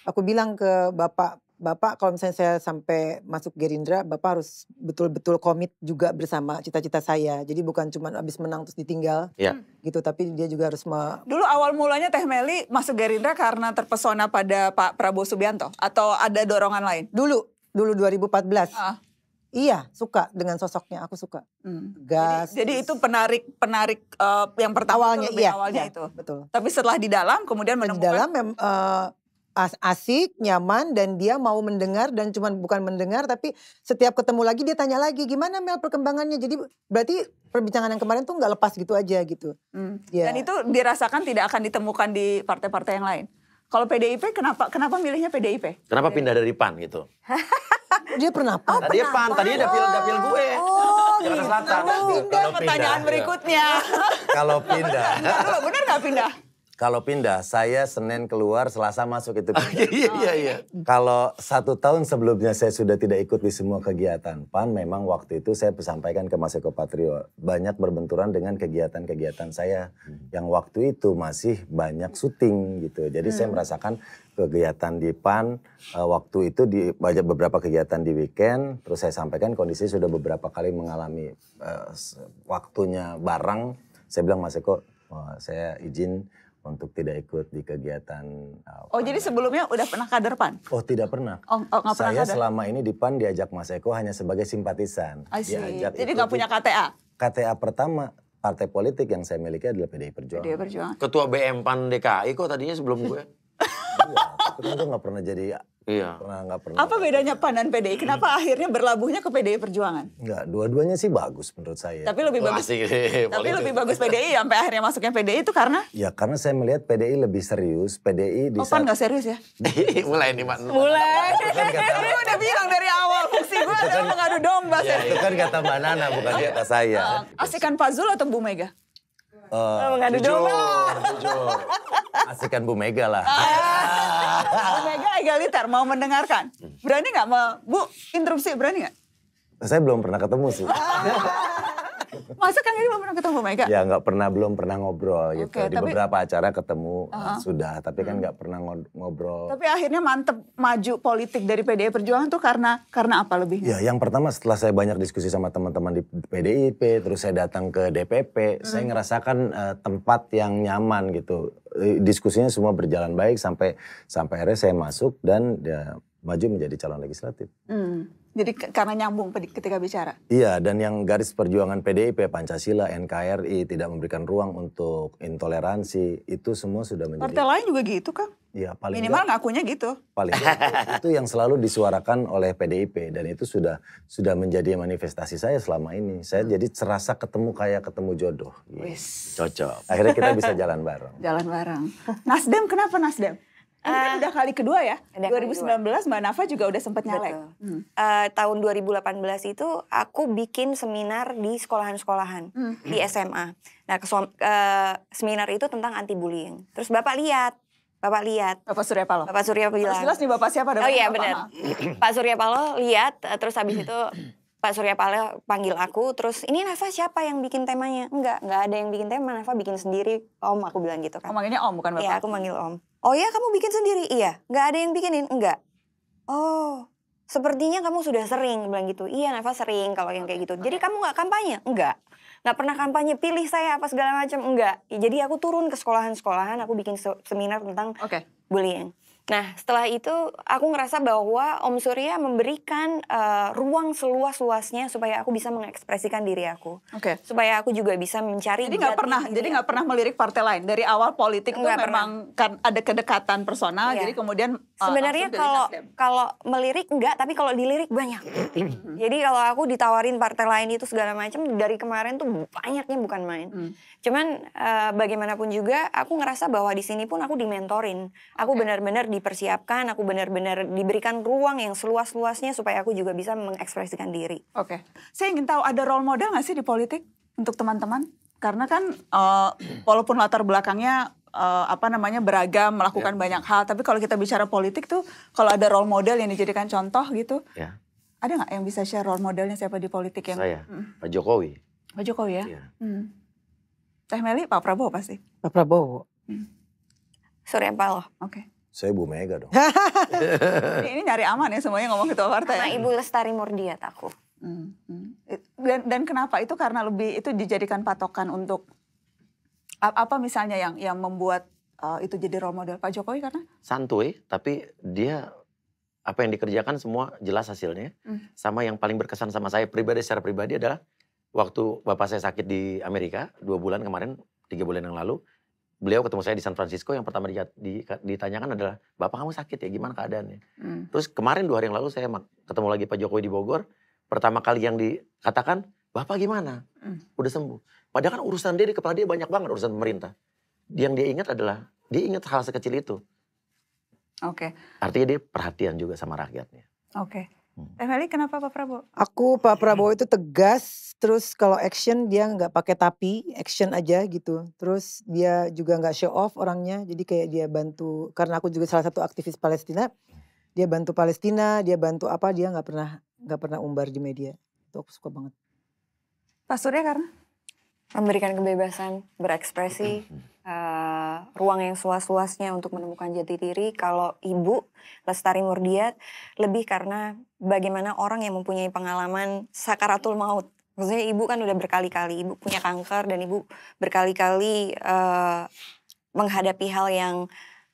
aku bilang ke bapak, bapak kalau misalnya saya sampai masuk Gerindra, bapak harus betul-betul komit juga bersama cita-cita saya. Jadi bukan cuma abis menang terus ditinggal, ya. gitu. Tapi dia juga harus mau. Dulu awal mulanya Teh Meli masuk Gerindra karena terpesona pada Pak Prabowo Subianto atau ada dorongan lain? Dulu, dulu 2014. Uh. Iya, suka dengan sosoknya. Aku suka. Hmm. Gas. Jadi, jadi itu penarik penarik uh, yang pertama awalnya, itu iya, awalnya iya, itu. Betul. Tapi setelah di dalam kemudian menemukan di dalam mem, uh, asik, nyaman dan dia mau mendengar dan cuman bukan mendengar tapi setiap ketemu lagi dia tanya lagi gimana Mel perkembangannya. Jadi berarti perbincangan yang kemarin tuh nggak lepas gitu aja gitu. Hmm. Yeah. Dan itu dirasakan tidak akan ditemukan di partai-partai yang lain. Kalau PDIP kenapa kenapa milihnya PDIP? Kenapa PDIP. pindah dari PAN gitu? Dia pernah pan. Oh, tadi pernah pan, tadi dapil dapil oh, gue. Oh, Jakarta gitu. Selatan. Pindah pertanyaan berikutnya. Kalau pindah. Kalau benar nggak pindah? kalau pindah, saya Senin keluar, Selasa masuk itu iya, iya, oh, iya, iya. Kalau satu tahun sebelumnya saya sudah tidak ikut di semua kegiatan PAN, memang waktu itu saya sampaikan ke Mas Eko Patrio, banyak berbenturan dengan kegiatan-kegiatan saya hmm. yang waktu itu masih banyak syuting gitu. Jadi hmm. saya merasakan kegiatan di PAN, eh, waktu itu di banyak beberapa kegiatan di weekend, terus saya sampaikan kondisi sudah beberapa kali mengalami uh, waktunya barang. Saya bilang Mas Eko, eh, saya izin untuk tidak ikut di kegiatan uh, Oh, jadi sebelumnya udah pernah kader PAN? Oh, tidak pernah. Oh, oh gak pernah Saya kader. selama ini di PAN diajak Mas Eko hanya sebagai simpatisan. Diajak jadi nggak punya KTA? KTA pertama partai politik yang saya miliki adalah PDI Perjuangan. PDI Perjuangan. Ketua BM PAN DKI kok tadinya sebelum gue? Iya, itu nggak gak pernah jadi Iya. Pernah nggak pernah. Apa bedanya PAN dan PDI? Kenapa hmm. akhirnya berlabuhnya ke PDI Perjuangan? Enggak, dua-duanya sih bagus menurut saya. Tapi lebih bagus. sih. tapi lebih bagus PDI sampai akhirnya masuknya PDI itu karena? Ya karena saya melihat PDI lebih serius. PDI di. Oh, PAN nggak serius ya? Mulai nih Mak. Mulai. Ini udah bilang dari awal fungsi gue adalah mengadu domba. Itu iya, iya. kan kata Mbak Nana bukan oh. kata saya. Oh. Asikan Pak Zul atau Bu Mega? Eh, Mengadu domba. jujur. Asikan Bu Mega lah. Ah. Bu Mega egaliter, mau mendengarkan. Hmm. Berani nggak, Bu? Interupsi berani nggak? Saya belum pernah ketemu sih. Ah. Masa Kang ini belum pernah ketemu Mega? Ya nggak pernah, belum pernah ngobrol gitu. Tapi, Di beberapa acara ketemu uh sudah, tapi kan hmm. nggak hmm. pernah ngobrol. Tapi akhirnya mantep maju politik dari PDI Perjuangan tuh karena karena apa lebih Ya yang pertama setelah saya banyak diskusi sama teman-teman di PDIP, terus saya datang ke DPP, hmm. saya ngerasakan uh, tempat yang nyaman gitu. E, diskusinya semua berjalan baik sampai sampai akhirnya saya masuk dan ya, maju menjadi calon legislatif. Hmm. Jadi karena nyambung ketika bicara. Iya, dan yang garis perjuangan PDIP, Pancasila, NKRI tidak memberikan ruang untuk intoleransi, itu semua sudah menjadi. Partai lain juga gitu, Kang? Iya, paling minimal enggak, ngakunya gitu. Paling gak, itu yang selalu disuarakan oleh PDIP dan itu sudah sudah menjadi manifestasi saya selama ini. Saya hmm. jadi serasa ketemu kayak ketemu jodoh. Yes. Gitu. Cocok. Akhirnya kita bisa jalan bareng. Jalan bareng. Nasdem kenapa Nasdem? Ini kan eh, udah kali kedua ya. 2019 kedua. Mbak Nafa juga udah sempat nyalek. Hmm. Uh, tahun 2018 itu aku bikin seminar di sekolahan-sekolahan hmm. di SMA. Nah, ke, uh, eh, seminar itu tentang anti bullying. Terus Bapak lihat Bapak lihat. Bapak Surya Paloh. Bapak Surya bilang. Terus jelas nih Bapak siapa Oh iya benar. Nah. Pak Surya Paloh lihat terus habis itu Pak Surya Paloh panggil aku terus ini Nafa siapa yang bikin temanya? Enggak, enggak ada yang bikin tema, Nafa bikin sendiri. Om aku bilang gitu kan. Om oh, manggilnya Om bukan iya, Bapak. Iya, aku manggil Om. Oh ya kamu bikin sendiri? Iya. Gak ada yang bikinin? Enggak. Oh, sepertinya kamu sudah sering bilang gitu. Iya Nafa sering kalau yang kayak gitu. Jadi kamu nggak kampanye? Enggak. Nggak pernah kampanye pilih saya apa segala macam? Enggak. jadi aku turun ke sekolahan-sekolahan, aku bikin seminar tentang okay. bullying. Nah, setelah itu aku ngerasa bahwa Om Surya memberikan uh, ruang seluas-luasnya supaya aku bisa mengekspresikan diri aku. Oke. Okay. Supaya aku juga bisa mencari Jadi nggak pernah, jadi nggak pernah melirik partai lain. Dari awal politik itu memang kan ada kedekatan personal, yeah. jadi kemudian uh, Sebenarnya kalau kalau melirik enggak, tapi kalau dilirik banyak. Mhm. jadi kalau aku ditawarin partai lain itu segala macam dari kemarin tuh banyaknya bukan main. Hmm. Cuman uh, bagaimanapun juga aku ngerasa bahwa di sini pun aku dimentorin. Aku okay. benar-benar di dipersiapkan, aku benar-benar diberikan ruang yang seluas-luasnya supaya aku juga bisa mengekspresikan diri. Oke. Okay. Saya ingin tahu ada role model nggak sih di politik untuk teman-teman? Karena kan uh, walaupun latar belakangnya uh, apa namanya beragam, melakukan yeah. banyak hal, tapi kalau kita bicara politik tuh kalau ada role model yang dijadikan contoh gitu. Yeah. Ada nggak yang bisa share role modelnya siapa di politik yang? Saya, mm. Pak Jokowi. Pak Jokowi ya. Yeah. Hmm. Teh Meli, Pak Prabowo pasti. Pak Prabowo. Hmm. Surya Paloh. Oke. Okay. Saya Bu Mega dong. ini nyari aman ya semuanya ngomong ketua partai. Karena ya? Ibu Lestari Murdiat aku. Hmm. hmm. Dan, dan kenapa itu karena lebih itu dijadikan patokan untuk apa misalnya yang yang membuat uh, itu jadi role model Pak Jokowi karena santuy tapi dia apa yang dikerjakan semua jelas hasilnya hmm. sama yang paling berkesan sama saya pribadi secara pribadi adalah waktu bapak saya sakit di Amerika dua bulan kemarin tiga bulan yang lalu beliau ketemu saya di San Francisco yang pertama di, ditanyakan adalah bapak kamu sakit ya gimana keadaannya hmm. terus kemarin dua hari yang lalu saya ketemu lagi Pak Jokowi di Bogor pertama kali yang dikatakan bapak gimana hmm. udah sembuh padahal kan urusan dia di kepala dia banyak banget urusan pemerintah yang dia ingat adalah dia ingat hal sekecil itu oke okay. artinya dia perhatian juga sama rakyatnya oke okay. Teh Meli kenapa Pak Prabowo? Aku Pak Prabowo itu tegas, terus kalau action dia nggak pakai tapi, action aja gitu. Terus dia juga nggak show off orangnya, jadi kayak dia bantu, karena aku juga salah satu aktivis Palestina, dia bantu Palestina, dia bantu apa, dia nggak pernah nggak pernah umbar di media. Itu aku suka banget. Pak Surya karena? memberikan kebebasan berekspresi, uh, ruang yang seluas-luasnya untuk menemukan jati diri. Kalau ibu Lestari Murdiat lebih karena bagaimana orang yang mempunyai pengalaman sakaratul maut. Maksudnya ibu kan udah berkali-kali, ibu punya kanker dan ibu berkali-kali uh, menghadapi hal yang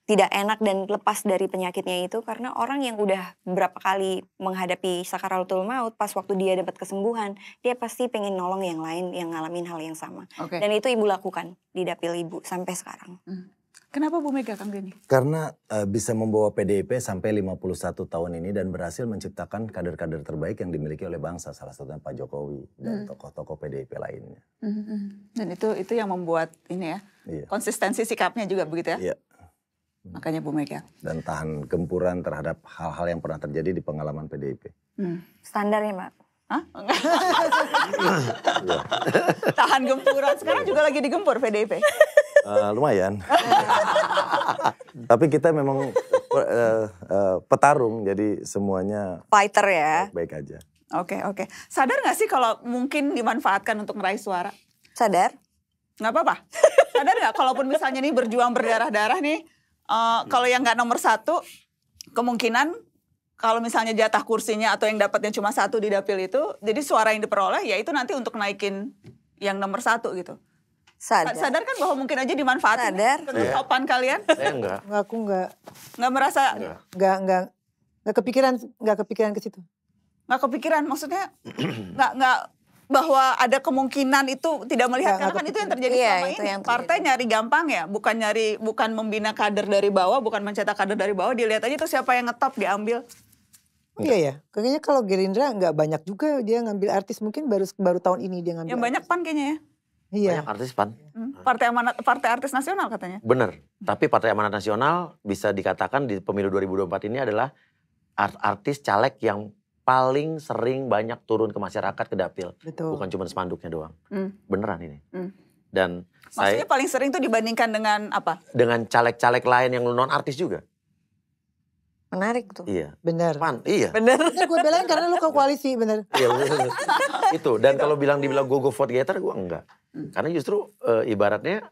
tidak enak dan lepas dari penyakitnya itu karena orang yang udah berapa kali menghadapi sakaratul maut pas waktu dia dapat kesembuhan dia pasti pengen nolong yang lain yang ngalamin hal yang sama okay. dan itu ibu lakukan di dapil ibu sampai sekarang hmm. kenapa Bu Mega Kang gini Karena uh, bisa membawa PDIP sampai 51 tahun ini dan berhasil menciptakan kader-kader terbaik yang dimiliki oleh bangsa salah satunya Pak Jokowi dan hmm. tokoh-tokoh hmm. PDIP hmm, lainnya hmm, dan itu itu yang membuat ini ya iya. konsistensi sikapnya juga begitu ya. Iya makanya Bu Mega. Dan tahan gempuran terhadap hal-hal yang pernah terjadi di pengalaman PDIP. Hmm. Standar ya Mbak? Hah? Iya. tahan gempuran, sekarang juga lagi digempur PDIP? Uh, eh, lumayan. Tapi kita memang uh, uh, petarung, jadi semuanya... Fighter ya? baik aja. Oke, okay, oke. Okay. Sadar gak sih kalau mungkin dimanfaatkan untuk meraih suara? Sadar. Nggak apa-apa. Sadar nggak? Kalaupun misalnya nih berjuang berdarah-darah nih, Eh, iya. kalau yang nggak nomor satu, kemungkinan kalau misalnya jatah kursinya atau yang dapatnya cuma satu di dapil itu, jadi suara yang diperoleh ya itu nanti untuk naikin yang nomor satu gitu. Sadar. Sadar kan bahwa mungkin aja dimanfaatin. Ya? Sadar. ya. kalian. Saya Aku enggak. Enggak merasa. Enggak, iya. enggak. Enggak, enggak kepikiran, enggak kepikiran ke situ. Enggak kepikiran, maksudnya enggak, enggak bahwa ada kemungkinan itu tidak melihat ya, karena kan itu yang terjadi iya, selama itu ini. Yang terjadi. Partai nyari gampang ya, bukan nyari bukan membina kader dari bawah, bukan mencetak kader dari bawah, dilihat aja tuh siapa yang ngetop diambil. Oh, iya ya, kayaknya kalau Gerindra nggak banyak juga dia ngambil artis mungkin baru baru tahun ini dia ngambil. Yang artis. banyak pan kayaknya ya. Iya. Banyak artis pan. Hmm. Partai amanat partai artis nasional katanya. Bener, tapi Partai Amanat Nasional bisa dikatakan di pemilu 2024 ini adalah artis caleg yang paling sering banyak turun ke masyarakat ke dapil. Betul. Bukan cuma spanduknya doang. Mm. Beneran ini. Mm. Dan Maksudnya saya, paling sering tuh dibandingkan dengan apa? Dengan caleg-caleg lain yang non artis juga. Menarik tuh. Iya. Bener. Pan, iya. Bener. Ya, gue belain karena lu ke koalisi, bener. iya, bener. Itu. Dan kalau bilang dibilang gue go vote getter, gue enggak. Hmm. Karena justru e, ibaratnya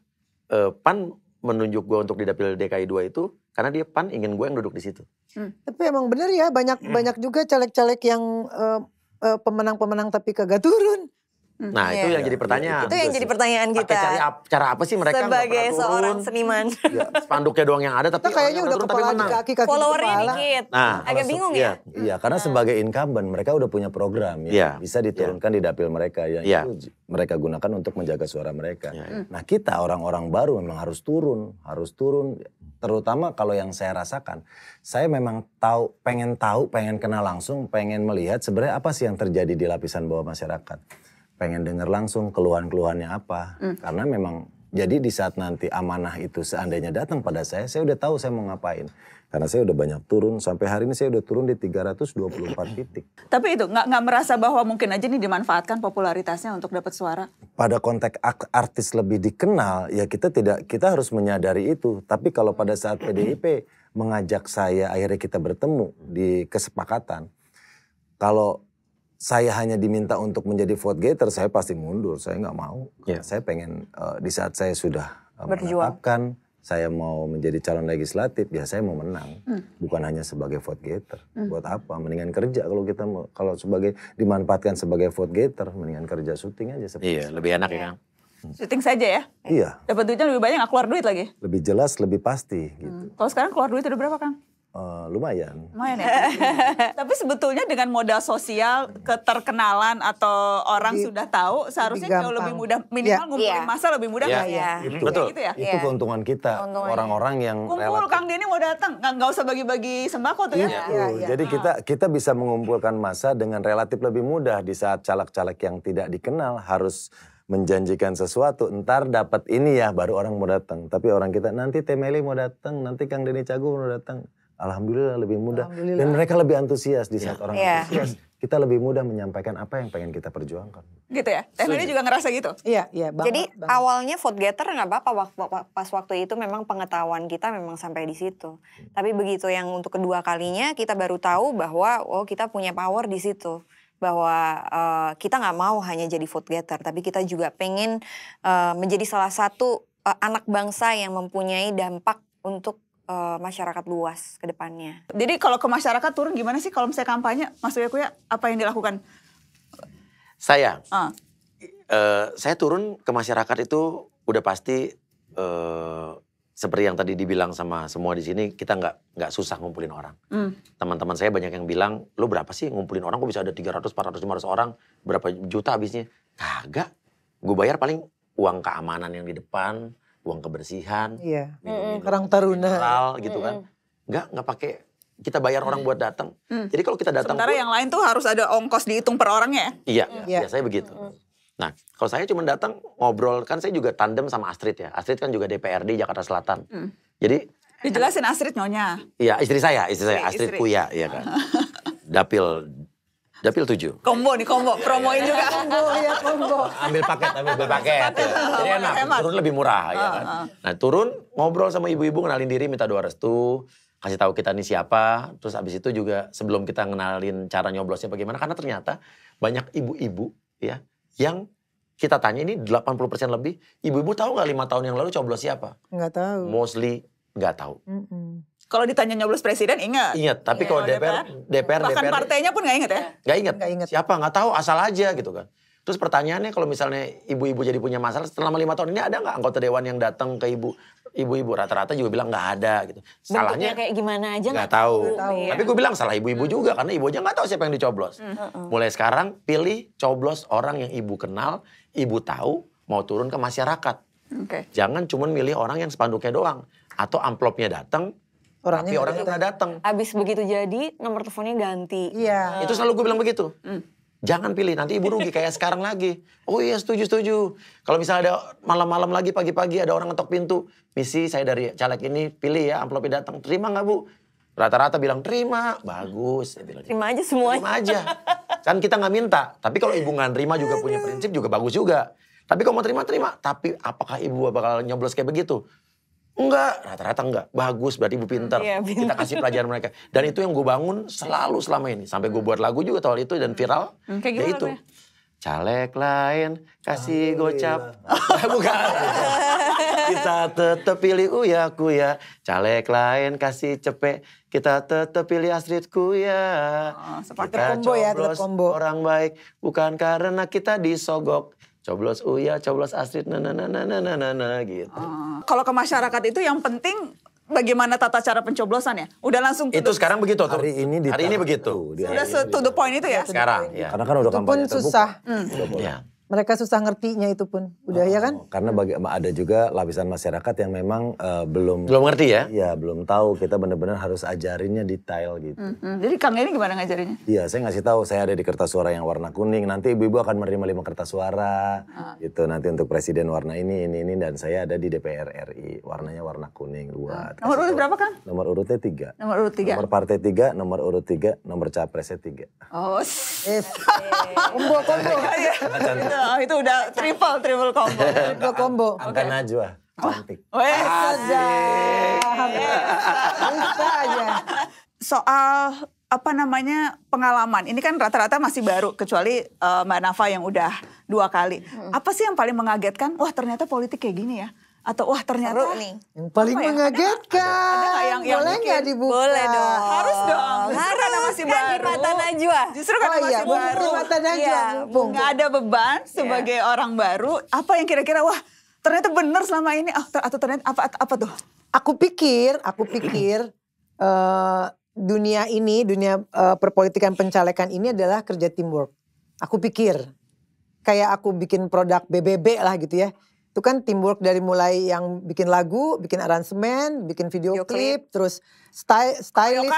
e, Pan menunjuk gue untuk di dapil DKI 2 itu karena dia pan ingin gue yang duduk di situ. Hmm. Tapi emang bener ya banyak hmm. banyak juga caleg-caleg yang uh, uh, pemenang-pemenang tapi kagak turun. Hmm. Nah, yeah. itu iya. yang jadi pertanyaan. Itu yang jadi pertanyaan kita. Cari cara, apa sih mereka sebagai turun. seorang seniman? Ya, spanduknya doang yang ada tapi nah, kayaknya udah turun, kepala tapi kaki kaki followernya dikit. Nah, agak bingung iya, ya. Iya, karena nah. sebagai incumbent mereka udah punya program yang yeah. bisa diturunkan yeah. di dapil mereka yang ya. Iya. itu mereka gunakan untuk menjaga suara mereka. Yeah, hmm. Nah, kita orang-orang baru memang harus turun, harus turun terutama kalau yang saya rasakan, saya memang tahu, pengen tahu, pengen kenal langsung, pengen melihat sebenarnya apa sih yang terjadi di lapisan bawah masyarakat. Pengen dengar langsung keluhan-keluhannya apa. hmm. Karena memang jadi di saat nanti amanah itu seandainya datang pada saya, saya udah tahu saya mau ngapain. Karena saya udah banyak turun, sampai hari ini saya udah turun di 324 titik. Tapi itu, nggak, nggak merasa bahwa mungkin aja ini dimanfaatkan popularitasnya untuk dapat suara? Pada konteks artis lebih dikenal, ya kita tidak kita harus menyadari itu. Tapi kalau pada saat PDIP mengajak saya, akhirnya kita bertemu di kesepakatan. Kalau saya hanya diminta untuk menjadi vote getter, saya pasti mundur. Saya nggak mau. Yeah. Saya pengen uh, di saat saya sudah uh, menetapkan saya mau menjadi calon legislatif ya saya mau menang hmm. bukan hanya sebagai vote getter hmm. buat apa mendingan kerja kalau kita mau, kalau sebagai dimanfaatkan sebagai vote getter mendingan kerja syuting aja seperti iya lebih enak ya hmm. syuting saja ya iya dapat duitnya lebih banyak nggak keluar duit lagi lebih jelas lebih pasti gitu hmm. kalau sekarang keluar duit udah berapa kang Uh, lumayan. Lumayan ya. Tapi sebetulnya dengan modal sosial, keterkenalan atau orang Jadi, sudah tahu, seharusnya kalau jauh lebih mudah minimal yeah. ngumpulin yeah. masa lebih mudah. Yeah. Kan? Yeah. Itu. Betul. Gitu ya? Itu ya. keuntungan kita orang-orang yang kumpul relatif. Kang Denny mau datang, nggak nggak usah bagi-bagi sembako tuh ya. Yeah. Yeah. Yeah. Jadi kita ah. kita bisa mengumpulkan masa dengan relatif lebih mudah di saat caleg-caleg yang tidak dikenal harus menjanjikan sesuatu, entar dapat ini ya baru orang mau datang. Tapi orang kita nanti Temeli mau datang, nanti Kang Denny Cagu mau datang Alhamdulillah lebih mudah Alhamdulillah. dan mereka lebih antusias di iya. saat ya. orang ya. antusias kita lebih mudah menyampaikan apa yang pengen kita perjuangkan. Gitu ya. Stephanie juga ngerasa gitu. Iya, iya. Banget, Jadi banget. awalnya food getter nggak apa-apa pas waktu itu memang pengetahuan kita memang sampai di situ. Hmm. Tapi begitu yang untuk kedua kalinya kita baru tahu bahwa oh kita punya power di situ bahwa uh, kita nggak mau hanya jadi food getter, tapi kita juga pengen uh, menjadi salah satu uh, anak bangsa yang mempunyai dampak untuk Eh, masyarakat luas ke depannya. Jadi kalau ke masyarakat turun gimana sih kalau misalnya kampanye maksudnya Uyaku ya apa yang dilakukan? Saya. Uh. Uh, saya turun ke masyarakat itu udah pasti uh, seperti yang tadi dibilang sama semua di sini kita nggak nggak susah ngumpulin orang. teman hmm. Teman-teman saya banyak yang bilang, lu berapa sih ngumpulin orang? Kok bisa ada 300, 400, 500 orang? Berapa juta habisnya?" Kagak. Gue bayar paling uang keamanan yang di depan, uang kebersihan, iya. minum, minum Karang Taruna, mineral, gitu kan. Enggak, enggak pakai kita bayar orang mm. buat datang. Hmm. Jadi kalau kita datang Sementara buat, yang lain tuh harus ada ongkos dihitung per orangnya ya. Iya, hmm. Ya, biasanya begitu. Hmm. Nah, kalau saya cuma datang ngobrol kan saya juga tandem sama Astrid ya. Astrid kan juga DPRD Jakarta Selatan. Hmm. Jadi dijelasin Astrid nyonya. Iya, istri saya, istri saya, iya, istri, Astrid Kuya, ya kan. Dapil Dapil tujuh. Kombo nih, kombo. Promoin juga. Kombo, ya kombo. Ambil paket, ambil, ambil paket. ya. Jadi enak, hemat. turun lebih murah. ya ah, kan? Ah. Nah turun, ngobrol sama ibu-ibu, kenalin diri, minta doa restu. Kasih tahu kita ini siapa. Terus abis itu juga sebelum kita kenalin cara nyoblosnya bagaimana. Karena ternyata banyak ibu-ibu ya yang kita tanya ini 80% lebih. Ibu-ibu tahu nggak lima tahun yang lalu coblos siapa? Nggak tahu. Mostly nggak tahu. Mm -mm. Kalau ditanya nyoblos presiden ingat. Ingat, tapi iya, kalau ya DPR, kan? DPR, DPR, bahkan partainya pun nggak ingat ya? Nggak ingat. Gak ingat. Siapa? Nggak tahu, asal aja gitu kan. Terus pertanyaannya kalau misalnya ibu-ibu jadi punya masalah selama lima tahun ini ada nggak anggota dewan yang datang ke ibu ibu-ibu rata-rata juga bilang nggak ada gitu. Salahnya Bentuknya kayak gimana aja nggak tahu. Tapi gue bilang salah ibu-ibu juga karena ibu aja nggak tahu siapa yang dicoblos. Mm. Mulai sekarang pilih coblos orang yang ibu kenal, ibu tahu mau turun ke masyarakat. Okay. Jangan cuma milih orang yang spanduknya doang atau amplopnya datang orangnya tapi orangnya pernah datang. Abis begitu jadi nomor teleponnya ganti. Iya. Itu selalu gue bilang begitu. Mm. Jangan pilih, nanti ibu rugi kayak sekarang lagi. Oh iya setuju setuju. Kalau misalnya ada malam-malam lagi pagi-pagi ada orang ngetok pintu, misi saya dari caleg ini pilih ya amplopnya datang. Terima nggak bu? Rata-rata bilang terima, bagus. Saya bilang, gitu. terima aja semuanya. Terima aja. Kan kita nggak minta. Tapi kalau ibu nggak terima juga punya prinsip juga bagus juga. Tapi kalau mau terima terima. Tapi apakah ibu bakal nyoblos kayak begitu? Enggak, rata-rata enggak. Bagus, berarti ibu pinter. Iya, pinter. Kita kasih pelajaran mereka. Dan itu yang gue bangun selalu selama ini. Sampai gue buat lagu juga tahun itu dan hmm. viral. Hmm. Kayak ya gimana itu. Caleg lain, kasih gocap. Bukan. kita tetap pilih uyaku ya. Caleg lain, kasih cepe. Kita tetap pilih ku ya. Oh, kita combo ya, combo. orang baik. Bukan karena kita disogok coblos Uya, oh coblos Astrid, na na na na na na na gitu. Uh, kalau ke masyarakat itu yang penting bagaimana tata cara pencoblosan ya? Udah langsung Itu the... sekarang begitu tuh. Hari ini di hari ini begitu. Sudah to the point itu ya? Sekarang ya. Karena kan udah kampanye terbuka. susah. Hmm mereka susah ngertinya itu pun udah ya oh, ya kan karena bagi ada juga lapisan masyarakat yang memang uh, belum belum ngerti ya iya belum tahu kita benar-benar harus ajarinnya detail gitu mm -hmm. jadi kang ini gimana ngajarinnya iya saya ngasih tahu saya ada di kertas suara yang warna kuning nanti ibu-ibu akan menerima lima kertas suara ah. itu nanti untuk presiden warna ini ini ini dan saya ada di DPR RI warnanya warna kuning dua nomor urut berapa kang nomor urutnya tiga nomor urut tiga nomor partai tiga nomor urut tiga nomor capresnya tiga oh yes. kombo kombo Oh, itu udah triple, triple combo. Triple combo. Angka okay. Najwa. Ah. Cantik. Wes aja. Bisa aja. Soal apa namanya pengalaman ini kan rata-rata masih baru kecuali uh, Mbak Nafa yang udah dua kali. Hmm. Apa sih yang paling mengagetkan? Wah ternyata politik kayak gini ya atau wah ternyata Seru nih. yang paling Apa ya? mengagetkan. Ada, ada, ada yang, yang boleh nggak dibuka? Boleh dong. Harus dong. Harus masih kan baru. di mata Najwa. Justru karena oh, iya, masih baru. Di mata Najwa. Iya, gak ada beban iya. sebagai yeah. orang baru. Apa yang kira-kira wah ternyata benar selama ini oh, ter atau ternyata apa, apa apa tuh? Aku pikir, aku pikir uh, dunia ini, dunia uh, perpolitikan pencalekan ini adalah kerja teamwork. Aku pikir kayak aku bikin produk BBB lah gitu ya itu kan teamwork dari mulai yang bikin lagu, bikin aransemen, bikin video, klip, terus style, stylist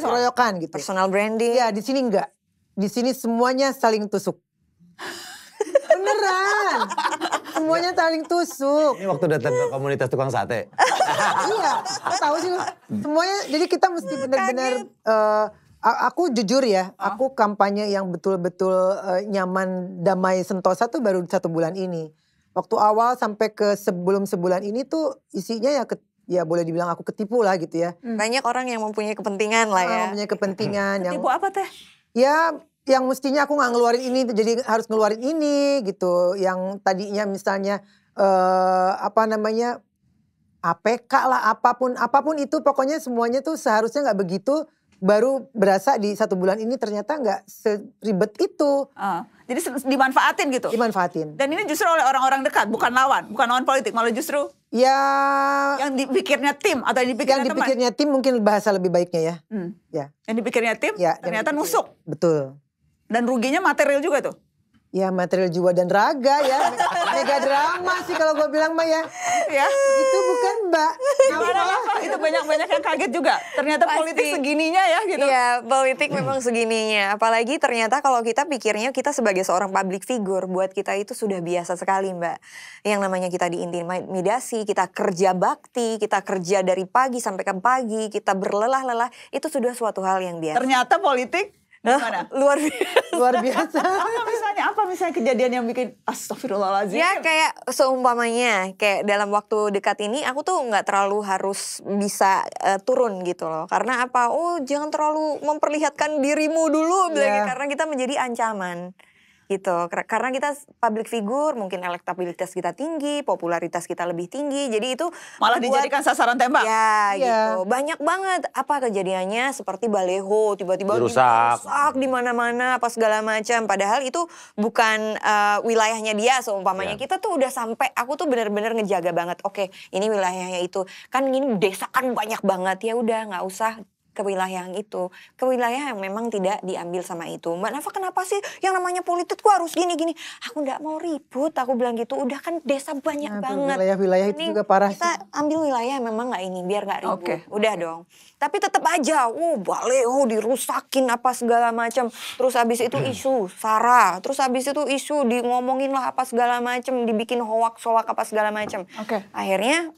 keroyokan, dan gitu. Personal branding. Ya di sini enggak. Di sini semuanya saling tusuk. Beneran. Semuanya saling tusuk. Ini waktu datang ke komunitas tukang sate. iya, tahu sih. Semuanya jadi kita mesti hmm. benar-benar uh, eh, aku jujur ya, oh. aku kampanye yang betul-betul uh, nyaman, damai, sentosa tuh baru satu bulan ini waktu awal sampai ke sebelum sebulan ini tuh isinya ya ke, ya boleh dibilang aku ketipu lah gitu ya. Hmm. Banyak orang yang mempunyai kepentingan lah ah, ya. Oh, mempunyai kepentingan. Hmm. yang, apa teh? Ya yang mestinya aku nggak ngeluarin ini jadi harus ngeluarin ini gitu. Yang tadinya misalnya uh, apa namanya APK lah apapun apapun itu pokoknya semuanya tuh seharusnya nggak begitu baru berasa di satu bulan ini ternyata nggak seribet itu. Uh, jadi dimanfaatin gitu. Dimanfaatin. Dan ini justru oleh orang-orang dekat, bukan lawan, bukan lawan politik, malah justru ya yang dipikirnya tim atau yang dipikirnya yang dipikirnya tim mungkin bahasa lebih baiknya ya. Hmm. Ya. Yang dipikirnya tim ya, ternyata nusuk. Betul. Dan ruginya material juga tuh. Ya material jiwa dan raga ya. Mega drama sih kalau gue bilang mbak ya. ya. Itu bukan mbak. Nah, itu banyak-banyak yang kaget juga. Ternyata Pasti. politik segininya ya gitu. Iya politik memang segininya. Apalagi ternyata kalau kita pikirnya kita sebagai seorang public figure. Buat kita itu sudah biasa sekali mbak. Yang namanya kita diintimidasi, kita kerja bakti, kita kerja dari pagi sampai ke pagi. Kita berlelah-lelah. Itu sudah suatu hal yang biasa. Ternyata politik Gimana? Luar biasa. Luar biasa. apa misalnya? Apa misalnya kejadian yang bikin astagfirullahaladzim? Ya kayak seumpamanya kayak dalam waktu dekat ini aku tuh nggak terlalu harus bisa uh, turun gitu loh. Karena apa? Oh jangan terlalu memperlihatkan dirimu dulu yeah. Gitu. karena kita menjadi ancaman gitu karena kita public figure mungkin elektabilitas kita tinggi popularitas kita lebih tinggi jadi itu malah buat, dijadikan sasaran tembak ya yeah. gitu banyak banget apa kejadiannya seperti baleho tiba-tiba rusak di mana-mana apa segala macam padahal itu bukan uh, wilayahnya dia seumpamanya yeah. kita tuh udah sampai aku tuh bener-bener ngejaga banget oke ini wilayahnya itu kan ini desa kan banyak banget ya udah nggak usah ke wilayah yang itu, ke wilayah yang memang tidak diambil sama itu. Mbak Nafa kenapa sih yang namanya politik gua harus gini-gini? Aku nggak mau ribut, aku bilang gitu. Udah kan desa banyak nah, banget. Wilayah-wilayah itu juga parah. Kita ambil wilayah yang memang nggak ini, biar nggak ribut. Okay. Udah okay. dong. Tapi tetap aja, oh uh, baleho uh, dirusakin apa segala macam. Terus habis itu hmm. isu sara. terus habis itu isu di ngomongin lah apa segala macam, dibikin hoak hoax apa segala macam. Oke. Okay. Akhirnya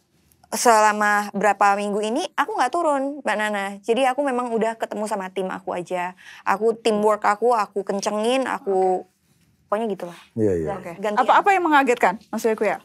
selama berapa minggu ini aku nggak turun mbak Nana jadi aku memang udah ketemu sama tim aku aja aku teamwork aku aku kencengin aku okay. pokoknya gitulah iya iya okay. apa apa yang mengagetkan maksudnya aku ya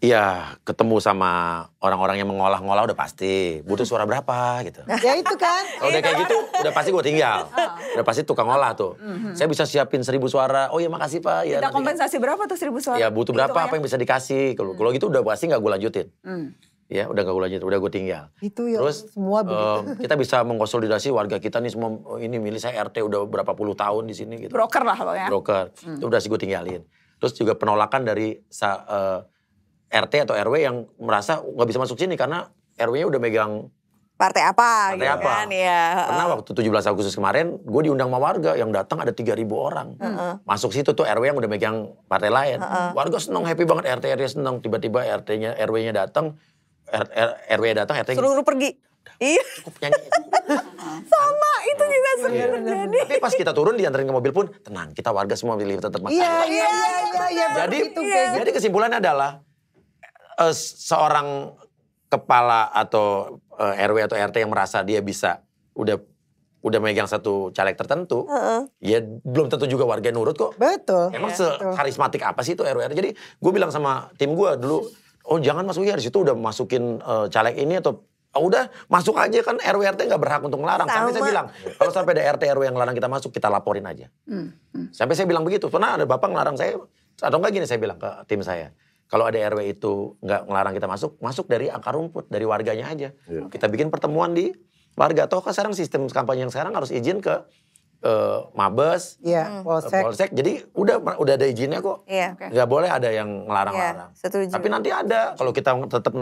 Iya, ketemu sama orang-orang yang mengolah-ngolah udah pasti. Butuh suara berapa gitu. Ya itu kan. Kalau udah kayak gitu, udah pasti gue tinggal. Oh. Udah pasti tukang ngolah tuh. Mhm. Saya bisa siapin seribu suara. Oh iya makasih Pak. Ya, Minta kompensasi berapa tuh seribu suara? Iya, gitu ya butuh berapa, Itu apa yang bisa dikasih. Kalau hmm. kalau gitu udah pasti nggak gue lanjutin. Mm. Ya udah gak gue lanjutin, udah gue tinggal. Itu ya Terus, semua uh, kita bisa mengkonsolidasi warga kita nih semua, oh, ini milih saya RT udah berapa puluh tahun di sini gitu. Broker lah pokoknya. Broker, hmm. itu udah sih gue tinggalin. Terus juga penolakan dari uh, RT atau RW yang merasa nggak bisa masuk sini karena RW-nya udah megang partai apa partai gitu apa. kan ya. Karena waktu 17 Agustus kemarin gue diundang sama warga yang datang ada 3000 orang. Uh -uh. Masuk situ tuh RW yang udah megang partai lain. Uh -uh. Warga seneng happy banget RT RT seneng tiba-tiba RT-nya RW-nya datang RW datang RT seluruh gitu. pergi. Iya. Cukup nyanyi. Sama itu juga sering iya. terjadi. Tapi pas kita turun diantarin ke mobil pun tenang kita warga semua pilih tetap makan. Iya, iya iya iya. Jadi itu, jadi gitu. kesimpulannya adalah uh, seorang kepala atau uh, eh, RW atau RT yang merasa dia bisa udah udah megang satu caleg tertentu, uh-uh. ya belum tentu juga warga nurut kok. Betul. Emang yeah. sekarismatik apa sih itu RW? Jadi gue bilang sama tim gue dulu, oh jangan masuk ya di situ udah masukin uh, caleg ini atau Oh, udah masuk aja kan RW RT nggak berhak untuk melarang. Sama. Sampai saya bilang kalau sampai ada RT RW yang larang kita masuk kita laporin aja. Hmm. Hmm. Sampai saya bilang begitu. Pernah ada bapak ngelarang saya atau enggak gini saya bilang ke tim saya. Kalau ada RW itu nggak ngelarang kita masuk, masuk dari akar rumput, dari warganya aja. Yeah. Kita bikin pertemuan di warga. Toh kan sekarang sistem kampanye yang sekarang harus izin ke uh, mabes, yeah, iya, hmm. polsek. polsek. Jadi udah udah ada izinnya kok. Yeah, iya. Gak boleh ada yang ngelarang-larang. Yeah, iya, Tapi nanti ada kalau kita tetap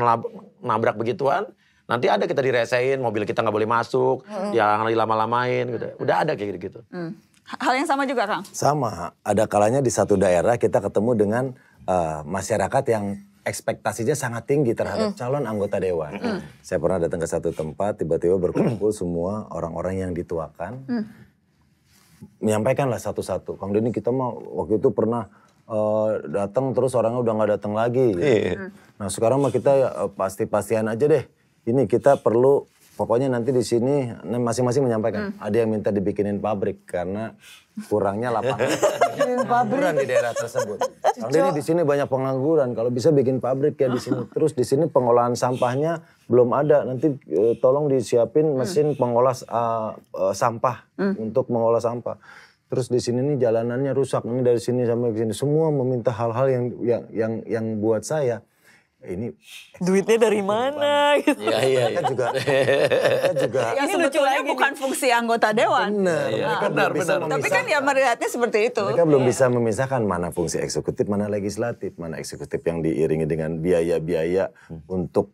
nabrak begituan, nanti ada kita diresein, mobil kita nggak boleh masuk, mm. nggak dilama-lamain, gitu. Hmm. udah ada kayak gitu. Mm. Hal yang sama juga, Kang? Sama. Ada kalanya di satu daerah kita ketemu dengan uh, masyarakat yang ekspektasinya sangat tinggi terhadap mm. calon anggota dewan. Mm. Saya pernah datang ke satu tempat, tiba-tiba berkumpul mm. semua orang-orang yang dituakan, mm. menyampaikanlah satu-satu. Kang Deni kita mau waktu itu pernah uh, datang terus orangnya udah nggak datang lagi. Gitu. Mm. Nah sekarang mah kita uh, pasti-pastian aja deh. Ini kita perlu pokoknya nanti di sini nah, masing-masing menyampaikan. Hmm. Ada yang minta dibikinin pabrik karena kurangnya lapangan pabrik di daerah tersebut. Jadi di sini banyak pengangguran. Kalau bisa bikin pabrik ya di sini. Terus di sini pengolahan sampahnya belum ada. Nanti e, tolong disiapin hmm. mesin pengolah uh, sampah hmm. untuk mengolah sampah. Terus di sini nih jalanannya rusak. Ini dari sini sampai ke sini semua meminta hal-hal yang yang yang yang buat saya ini duitnya dari mana gitu. Iya iya. Kan juga kan juga ya, ini lucunya bukan ini. fungsi anggota dewan. Benar. Ya, mereka benar, bisa benar. Tapi kan ya melihatnya seperti itu. Mereka belum ya. bisa memisahkan mana fungsi eksekutif, mana legislatif, mana eksekutif yang diiringi dengan biaya-biaya hmm. untuk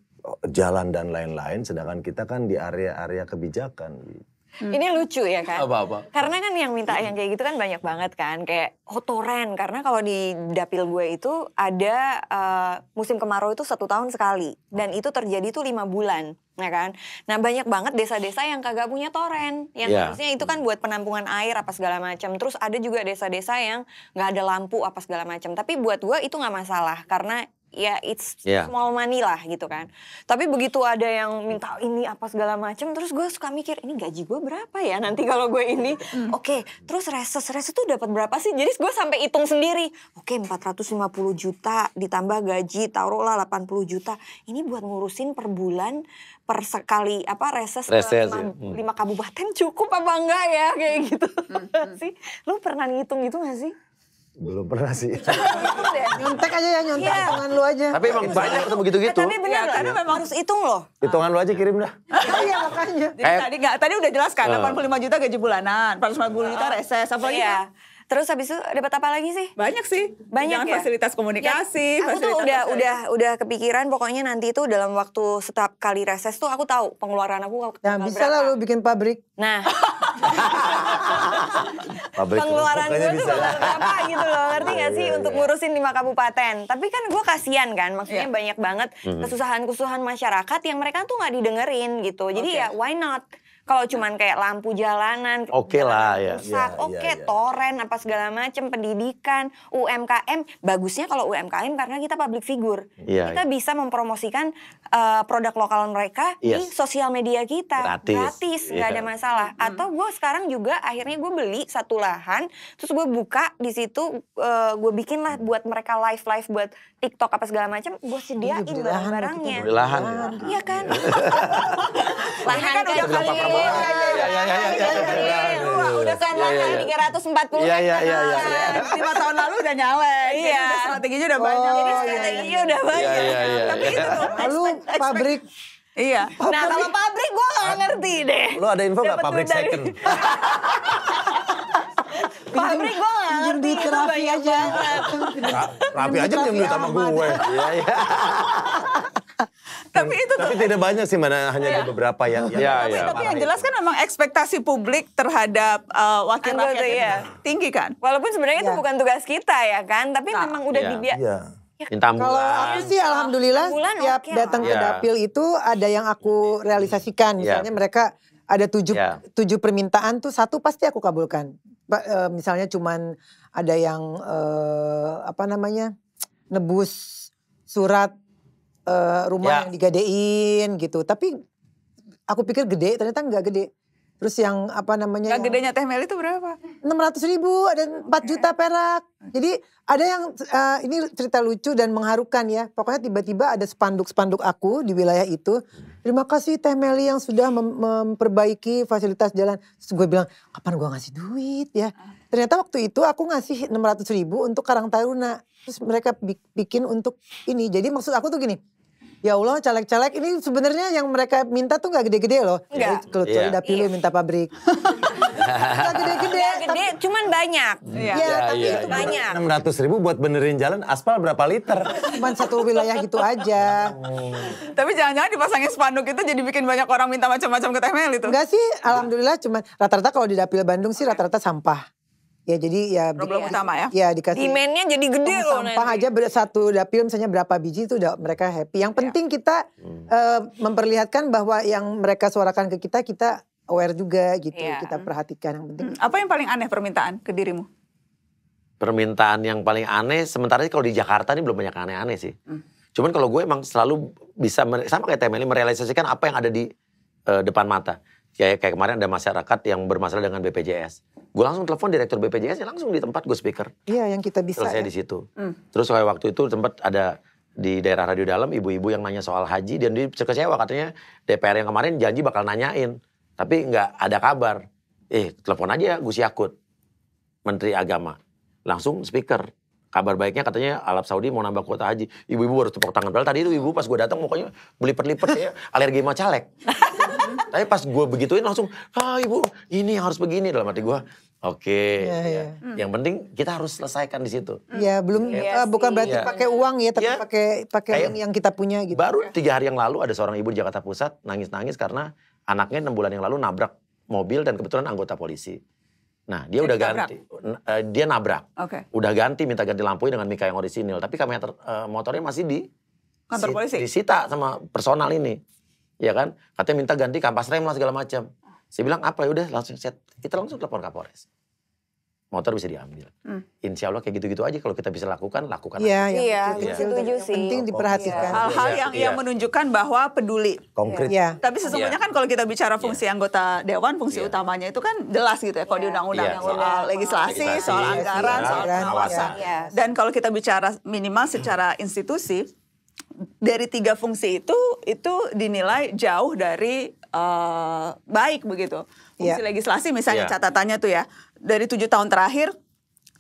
jalan dan lain-lain sedangkan kita kan di area-area kebijakan gitu. Hmm. Ini lucu ya kan? Apa-apa. Karena kan yang minta yang kayak gitu kan banyak banget kan. Kayak otoren. Oh, karena kalau di dapil gue itu ada uh, musim kemarau itu satu tahun sekali. Dan itu terjadi tuh lima bulan. Ya kan? Nah banyak banget desa-desa yang kagak punya toren. Yang yeah. harusnya itu kan buat penampungan air apa segala macam. Terus ada juga desa-desa yang gak ada lampu apa segala macam. Tapi buat gue itu gak masalah. Karena ya it's yeah. small money lah gitu kan. Tapi begitu ada yang minta ini apa segala macam, terus gue suka mikir ini gaji gue berapa ya nanti kalau gue ini. Hmm. Oke, okay, terus reses reses tuh dapat berapa sih? Jadi gue sampai hitung sendiri. Oke, okay, 450 juta ditambah gaji taruhlah 80 juta. Ini buat ngurusin per bulan per sekali apa reses, reses lima, ya. hmm. lima kabupaten cukup apa enggak ya kayak gitu. Hmm. sih, lu pernah ngitung gitu nggak sih? Belum pernah sih. nyontek aja ya, nyontek yeah. hitungan lu aja. Tapi emang gitu. banyak ketemu begitu-gitu. tapi benar, ya, karena ya. memang harus hitung loh. Hitungan lu aja kirim dah. Ah, iya makanya. Jadi eh. tadi, gak, tadi udah jelaskan. kan, uh. 85 juta gaji bulanan, 450 juta ah. reses, apa lagi? Iya. Kan Terus habis itu dapat apa lagi sih? Banyak sih. Banyak Jangan ya. Fasilitas komunikasi. Ya, aku fasilitas tuh udah apa? udah udah kepikiran pokoknya nanti itu dalam waktu setiap kali reses tuh aku tahu pengeluaran aku. Ya nah, bisa lah lu bikin pabrik. Nah. pabrik pengeluaran gue tuh bakal berapa gitu loh ngerti iya, gak sih iya, untuk iya. ngurusin lima kabupaten tapi kan gue kasihan kan maksudnya ya. banyak banget mm-hmm. kesusahan-kesusahan masyarakat yang mereka tuh nggak didengerin gitu jadi okay. ya why not kalau cuman kayak lampu jalanan, oke okay lah ya. Yeah, yeah, oke okay, ya, yeah, yeah. toren apa segala macam, pendidikan, UMKM. Bagusnya kalau UMKM karena kita public figure. Yeah, kita yeah. bisa mempromosikan uh, produk lokal mereka yes. di sosial media kita. Gratis. Gratis, nggak gak ada iya. masalah. Hmm. Atau gue sekarang juga akhirnya gue beli satu lahan, terus gue buka di situ uh, eh, gue bikin lah mm. buat mereka live-live buat TikTok apa segala macam, gue iya, sediain barang-barangnya. lahan. Ya? Iya kan? Iya. kan lahan kan udah kali Iya, iya, iya, iya, iya, udah kan iya, iya, iya, iya, iya, iya, iya, tahun lalu udah iya, iya strateginya udah banyak iya, strateginya udah banyak tapi iya, lalu pabrik Iya. Pabrik. Nah kalau pabrik gue gak ngerti deh. Lo ada info gak pabrik dari... second? pabrik gue gak ngerti itu Raffi aja. rapi aja yang duit sama gue. Iya iya tapi itu tapi tidak banyak sih mana hanya ada iya. beberapa yang ya, tapi, ya. tapi yang jelas kan memang ekspektasi publik terhadap uh, wakil Anak rakyat ya. tinggi kan walaupun sebenarnya ya. itu iya. bukan tugas kita ya kan tapi nah, memang udah ya. dibiak ya. Minta Kalau aku sih alhamdulillah bulan, tiap okay datang yeah. ke dapil itu ada yang aku realisasikan. Misalnya yeah. mereka ada tujuh yeah. tujuh permintaan tuh satu pasti aku kabulkan. Eh, misalnya cuman ada yang eh, apa namanya nebus surat uh, rumah ya. yang digadein gitu. Tapi aku pikir gede, ternyata nggak gede. Terus yang apa namanya? Gak gedenya teh Meli itu berapa? enam ratus ribu, ada empat juta perak. Jadi ada yang, uh, ini cerita lucu dan mengharukan ya. Pokoknya tiba-tiba ada spanduk-spanduk aku di wilayah itu. Terima kasih teh Meli yang sudah mem memperbaiki fasilitas jalan. Terus gue bilang, kapan gue ngasih duit ya? Ah. Ternyata waktu itu aku ngasih enam ratus ribu untuk Karang Taruna. Terus mereka bikin untuk ini. Jadi maksud aku tuh gini, ya Allah caleg-caleg ini sebenarnya yang mereka minta tuh nggak gede-gede loh. Enggak. Kalau tuh udah pilih minta pabrik. Gak gede-gede. gede, cuman banyak. Iya, ya, iya tapi iya, itu ya. banyak. 600 ribu buat benerin jalan aspal berapa liter? Cuman satu wilayah gitu aja. Tapi jangan-jangan dipasangin spanduk itu jadi bikin banyak orang minta macam-macam ke Temel itu. Enggak sih, alhamdulillah cuman rata-rata kalau di dapil Bandung sih rata-rata sampah. Ya jadi ya problem utama ya. Ya dikasih. Demandnya jadi gede loh. Sampah aja aja satu dapil misalnya berapa biji itu udah mereka happy. Yang ya. penting ya. kita hmm. uh, memperlihatkan bahwa yang mereka suarakan ke kita kita aware juga gitu. Ya. Kita perhatikan yang penting. Hmm, apa yang paling aneh permintaan ke dirimu? Permintaan yang paling aneh sementara kalau di Jakarta ini belum banyak aneh-aneh sih. Hmm. Cuman kalau gue emang selalu bisa sama kayak Temeli merealisasikan apa yang ada di uh, depan mata. Ya kayak kemarin ada masyarakat yang bermasalah dengan BPJS Gue langsung telepon direktur BPJS ya langsung di tempat gue speaker. Iya, yang kita bisa. Selesai ya? di situ. Hmm. Terus kayak waktu itu tempat ada di daerah radio dalam ibu-ibu yang nanya soal haji dan dia kecewa katanya DPR yang kemarin janji bakal nanyain tapi nggak ada kabar eh telepon aja Gus Yakut Menteri Agama langsung speaker kabar baiknya katanya Arab Saudi mau nambah kuota haji ibu-ibu harus tepuk tangan padahal tadi itu ibu pas gue datang pokoknya beli lipet ya alergi sama caleg tapi pas gue begituin langsung, ah ibu ini harus begini dalam hati gue. Oke, okay, iya, iya. ya, ya. yang penting kita harus selesaikan di situ. Ya belum, ya, uh, bukan berarti ya. pakai uang ya, tapi ya. pakai pakai yang, yang kita punya gitu. Baru iya. tiga hari yang lalu ada seorang ibu di Jakarta Pusat nangis-nangis karena anaknya enam bulan yang lalu nabrak mobil dan kebetulan anggota polisi. Nah dia Jadi udah nabrak. ganti, uh, dia nabrak, okay. udah ganti minta ganti lampu dengan Mika yang orisinil, tapi kamera uh, motornya masih di kantor polisi disita sama personal ini ya kan? Katanya minta ganti kampas rem lah segala macam. Saya bilang apa ya udah langsung set. Kita langsung telepon Kapolres. Motor bisa diambil. Hmm. Insya Allah kayak gitu-gitu aja kalau kita bisa lakukan, lakukan. Iya, iya, ya. setuju sih. Penting diperhatikan. Ya. Hal-hal iya, yang ya. yang menunjukkan bahwa peduli. Konkret. Ya. Tapi sesungguhnya ya. kan kalau kita bicara fungsi ya. anggota dewan, fungsi ya. utamanya itu kan jelas gitu ya. Kalau ya. di iya. undang-undang ya. soal ya. legislasi, soal anggaran, ya. soal pengawasan. Ya. Dan kalau kita bicara minimal secara institusi, dari tiga fungsi itu itu dinilai jauh dari uh, baik begitu. Fungsi yeah. legislasi misalnya yeah. catatannya tuh ya dari tujuh tahun terakhir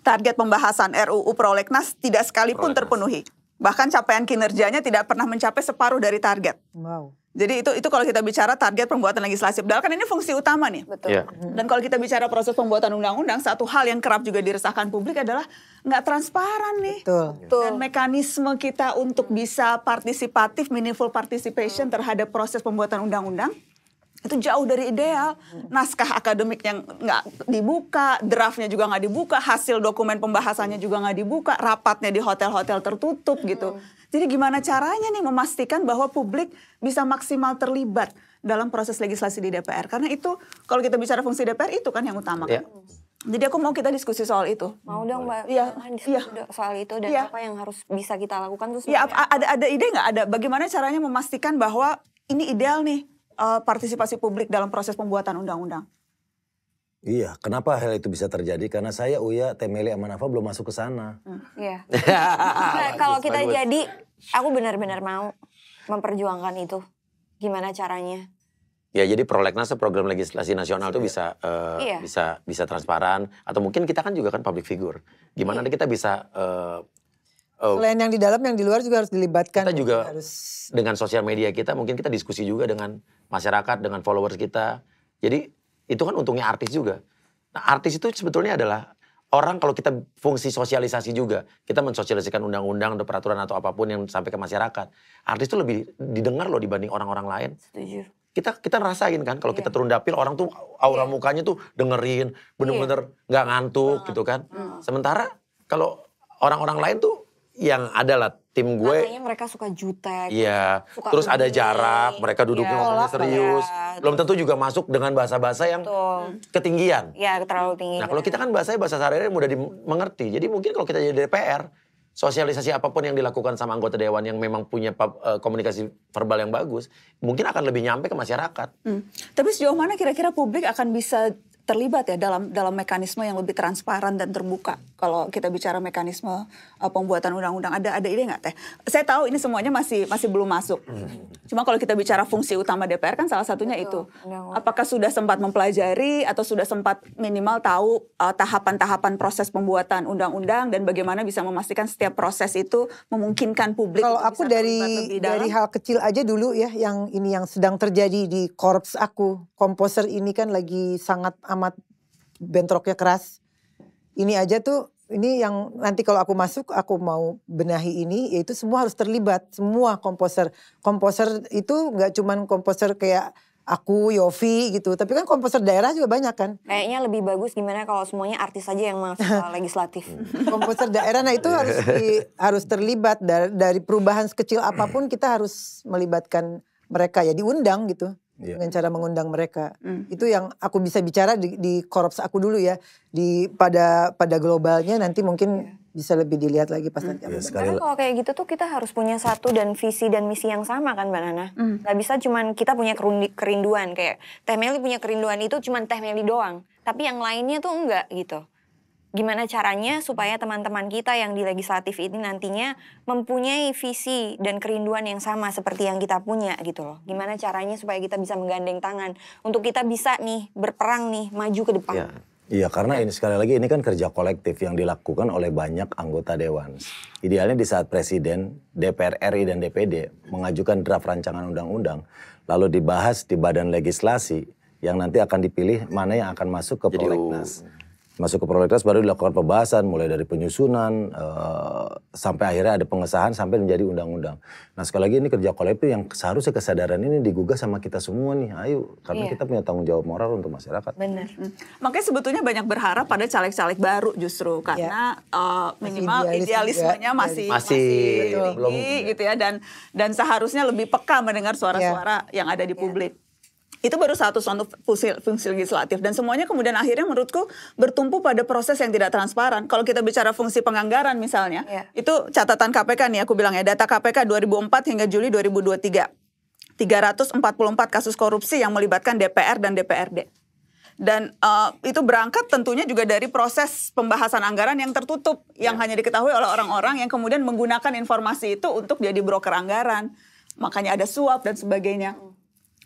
target pembahasan RUU prolegnas tidak sekalipun prolegnas. terpenuhi. Bahkan capaian kinerjanya tidak pernah mencapai separuh dari target. Wow. Jadi itu itu kalau kita bicara target pembuatan legislasi, padahal kan ini fungsi utama nih. Betul. Yeah. Dan kalau kita bicara proses pembuatan undang-undang, satu hal yang kerap juga diresahkan publik adalah nggak transparan nih. Betul. Dan mekanisme kita untuk bisa partisipatif, meaningful participation terhadap proses pembuatan undang-undang itu jauh dari ideal. Naskah akademik yang nggak dibuka, draftnya juga nggak dibuka, hasil dokumen pembahasannya juga nggak dibuka, rapatnya di hotel-hotel tertutup gitu. Jadi gimana caranya nih memastikan bahwa publik bisa maksimal terlibat dalam proses legislasi di DPR? Karena itu kalau kita bicara fungsi DPR itu kan yang utama. Ya. Jadi aku mau kita diskusi soal itu. Mau dong mbak. Iya. ya Soal itu dan ya. apa yang harus bisa kita lakukan terus. Iya. Ada ada ide nggak? Ada bagaimana caranya memastikan bahwa ini ideal nih uh, partisipasi publik dalam proses pembuatan undang-undang? Iya, kenapa hal itu bisa terjadi? Karena saya, Uya, Temeli, Amanafa belum masuk ke sana. Hmm, iya. nah, kalau kita bagus. jadi, aku benar-benar mau memperjuangkan itu. Gimana caranya? Ya, jadi prolegnas program legislasi nasional itu iya. bisa uh, iya. bisa bisa transparan atau mungkin kita kan juga kan public figure. Gimana iya. kita bisa uh, uh, Selain yang di dalam, yang di luar juga harus dilibatkan. Kita juga harus... dengan sosial media kita mungkin kita diskusi juga dengan masyarakat dengan followers kita. Jadi itu kan untungnya artis juga. Nah, artis itu sebetulnya adalah orang kalau kita fungsi sosialisasi juga. Kita mensosialisasikan undang-undang atau peraturan atau apapun yang sampai ke masyarakat. Artis itu lebih didengar loh dibanding orang-orang lain. Setuju. Kita kita rasain kan kalau yeah. kita iya. turun dapil orang tuh aura yeah. mukanya tuh dengerin, bener-bener iya. nggak -bener yeah. ngantuk Banget. gitu kan. Sementara kalau orang-orang lain tuh yang adalah tim gue. Makanya mereka suka jutek. Iya. Suka terus ada jarak, mereka duduknya ya, ngomongnya serius. Ya. Belum tentu juga masuk dengan bahasa-bahasa yang Betul. ketinggian. Iya, terlalu tinggi. Nah, kalau kita kan bahasanya bahasa sehari-hari mudah dimengerti. Jadi mungkin kalau kita jadi DPR, sosialisasi apapun yang dilakukan sama anggota dewan yang memang punya eh, komunikasi verbal yang bagus, mungkin akan lebih nyampe ke masyarakat. Hmm. Tapi sejauh mana kira-kira publik akan bisa terlibat ya dalam dalam mekanisme yang lebih transparan dan terbuka? kalau kita bicara mekanisme uh, pembuatan undang-undang ada ada ide nggak teh? Saya tahu ini semuanya masih masih belum masuk. Hmm. Cuma kalau kita bicara fungsi utama DPR kan salah satunya Betul. itu. Apakah sudah sempat mempelajari atau sudah sempat minimal tahu eh, tahapan-tahapan uh, proses pembuatan undang-undang dan bagaimana bisa memastikan setiap proses itu memungkinkan publik? Kalau aku dari dari hal kecil aja dulu ya yang ini yang sedang terjadi di korps aku komposer ini kan lagi sangat amat bentroknya keras. Ini aja tuh ini yang nanti kalau aku masuk aku mau benahi ini yaitu semua harus terlibat semua komposer komposer itu nggak cuman komposer kayak aku Yofi gitu tapi kan komposer daerah juga banyak kan kayaknya lebih bagus gimana kalau semuanya artis aja yang masuk legislatif komposer daerah nah itu harus di, harus terlibat dari, dari perubahan sekecil apapun kita harus melibatkan mereka ya diundang gitu yeah. dengan cara mengundang mereka. Mm. Itu yang aku bisa bicara di, di korps aku dulu ya. Di pada pada globalnya nanti mungkin iya. bisa lebih dilihat lagi pas mm. nanti. Hmm. Yeah, iya, Karena kalau kayak gitu tuh kita harus punya satu dan visi dan misi yang sama kan Mbak Nana. Mm. Gak bisa cuman kita punya kerinduan kayak Teh Meli punya kerinduan itu cuman Teh Meli doang. Tapi yang lainnya tuh enggak gitu gimana caranya supaya teman-teman kita yang di legislatif ini nantinya mempunyai visi dan kerinduan yang sama seperti yang kita punya gitu loh. Gimana caranya supaya kita bisa menggandeng tangan untuk kita bisa nih berperang nih maju ke depan. Ya. Iya karena ini sekali lagi ini kan kerja kolektif yang dilakukan oleh banyak anggota dewan. Idealnya di saat presiden, DPR RI dan DPD mengajukan draft rancangan undang-undang lalu dibahas di badan legislasi yang nanti akan dipilih mana yang akan masuk ke prolegnas masuk ke prolegnas baru dilakukan pembahasan mulai dari penyusunan uh, sampai akhirnya ada pengesahan sampai menjadi undang-undang. Nah sekali lagi ini kerja kolektif yang seharusnya kesadaran ini digugah sama kita semua nih, ayo karena iya. kita punya tanggung jawab moral untuk masyarakat. Benar. Hmm. Makanya sebetulnya banyak berharap pada caleg-caleg baru justru iya. karena ya. uh, minimal masih idealis idealismenya juga. Iya. masih masih, masih tinggi belum, gitu ya dan dan seharusnya lebih peka mendengar suara-suara ya. yang ada di iya. publik. Ya. Itu baru satu contoh fungsi, fungsi legislatif dan semuanya kemudian akhirnya menurutku bertumpu pada proses yang tidak transparan. Kalau kita bicara fungsi penganggaran misalnya, yeah. itu catatan KPK nih aku bilang ya, data KPK 2004 hingga Juli 2023. 344 kasus korupsi yang melibatkan DPR dan DPRD dan uh, itu berangkat tentunya juga dari proses pembahasan anggaran yang tertutup yang iya. hanya diketahui oleh orang-orang yang kemudian menggunakan informasi itu untuk jadi broker anggaran makanya ada suap dan sebagainya. mm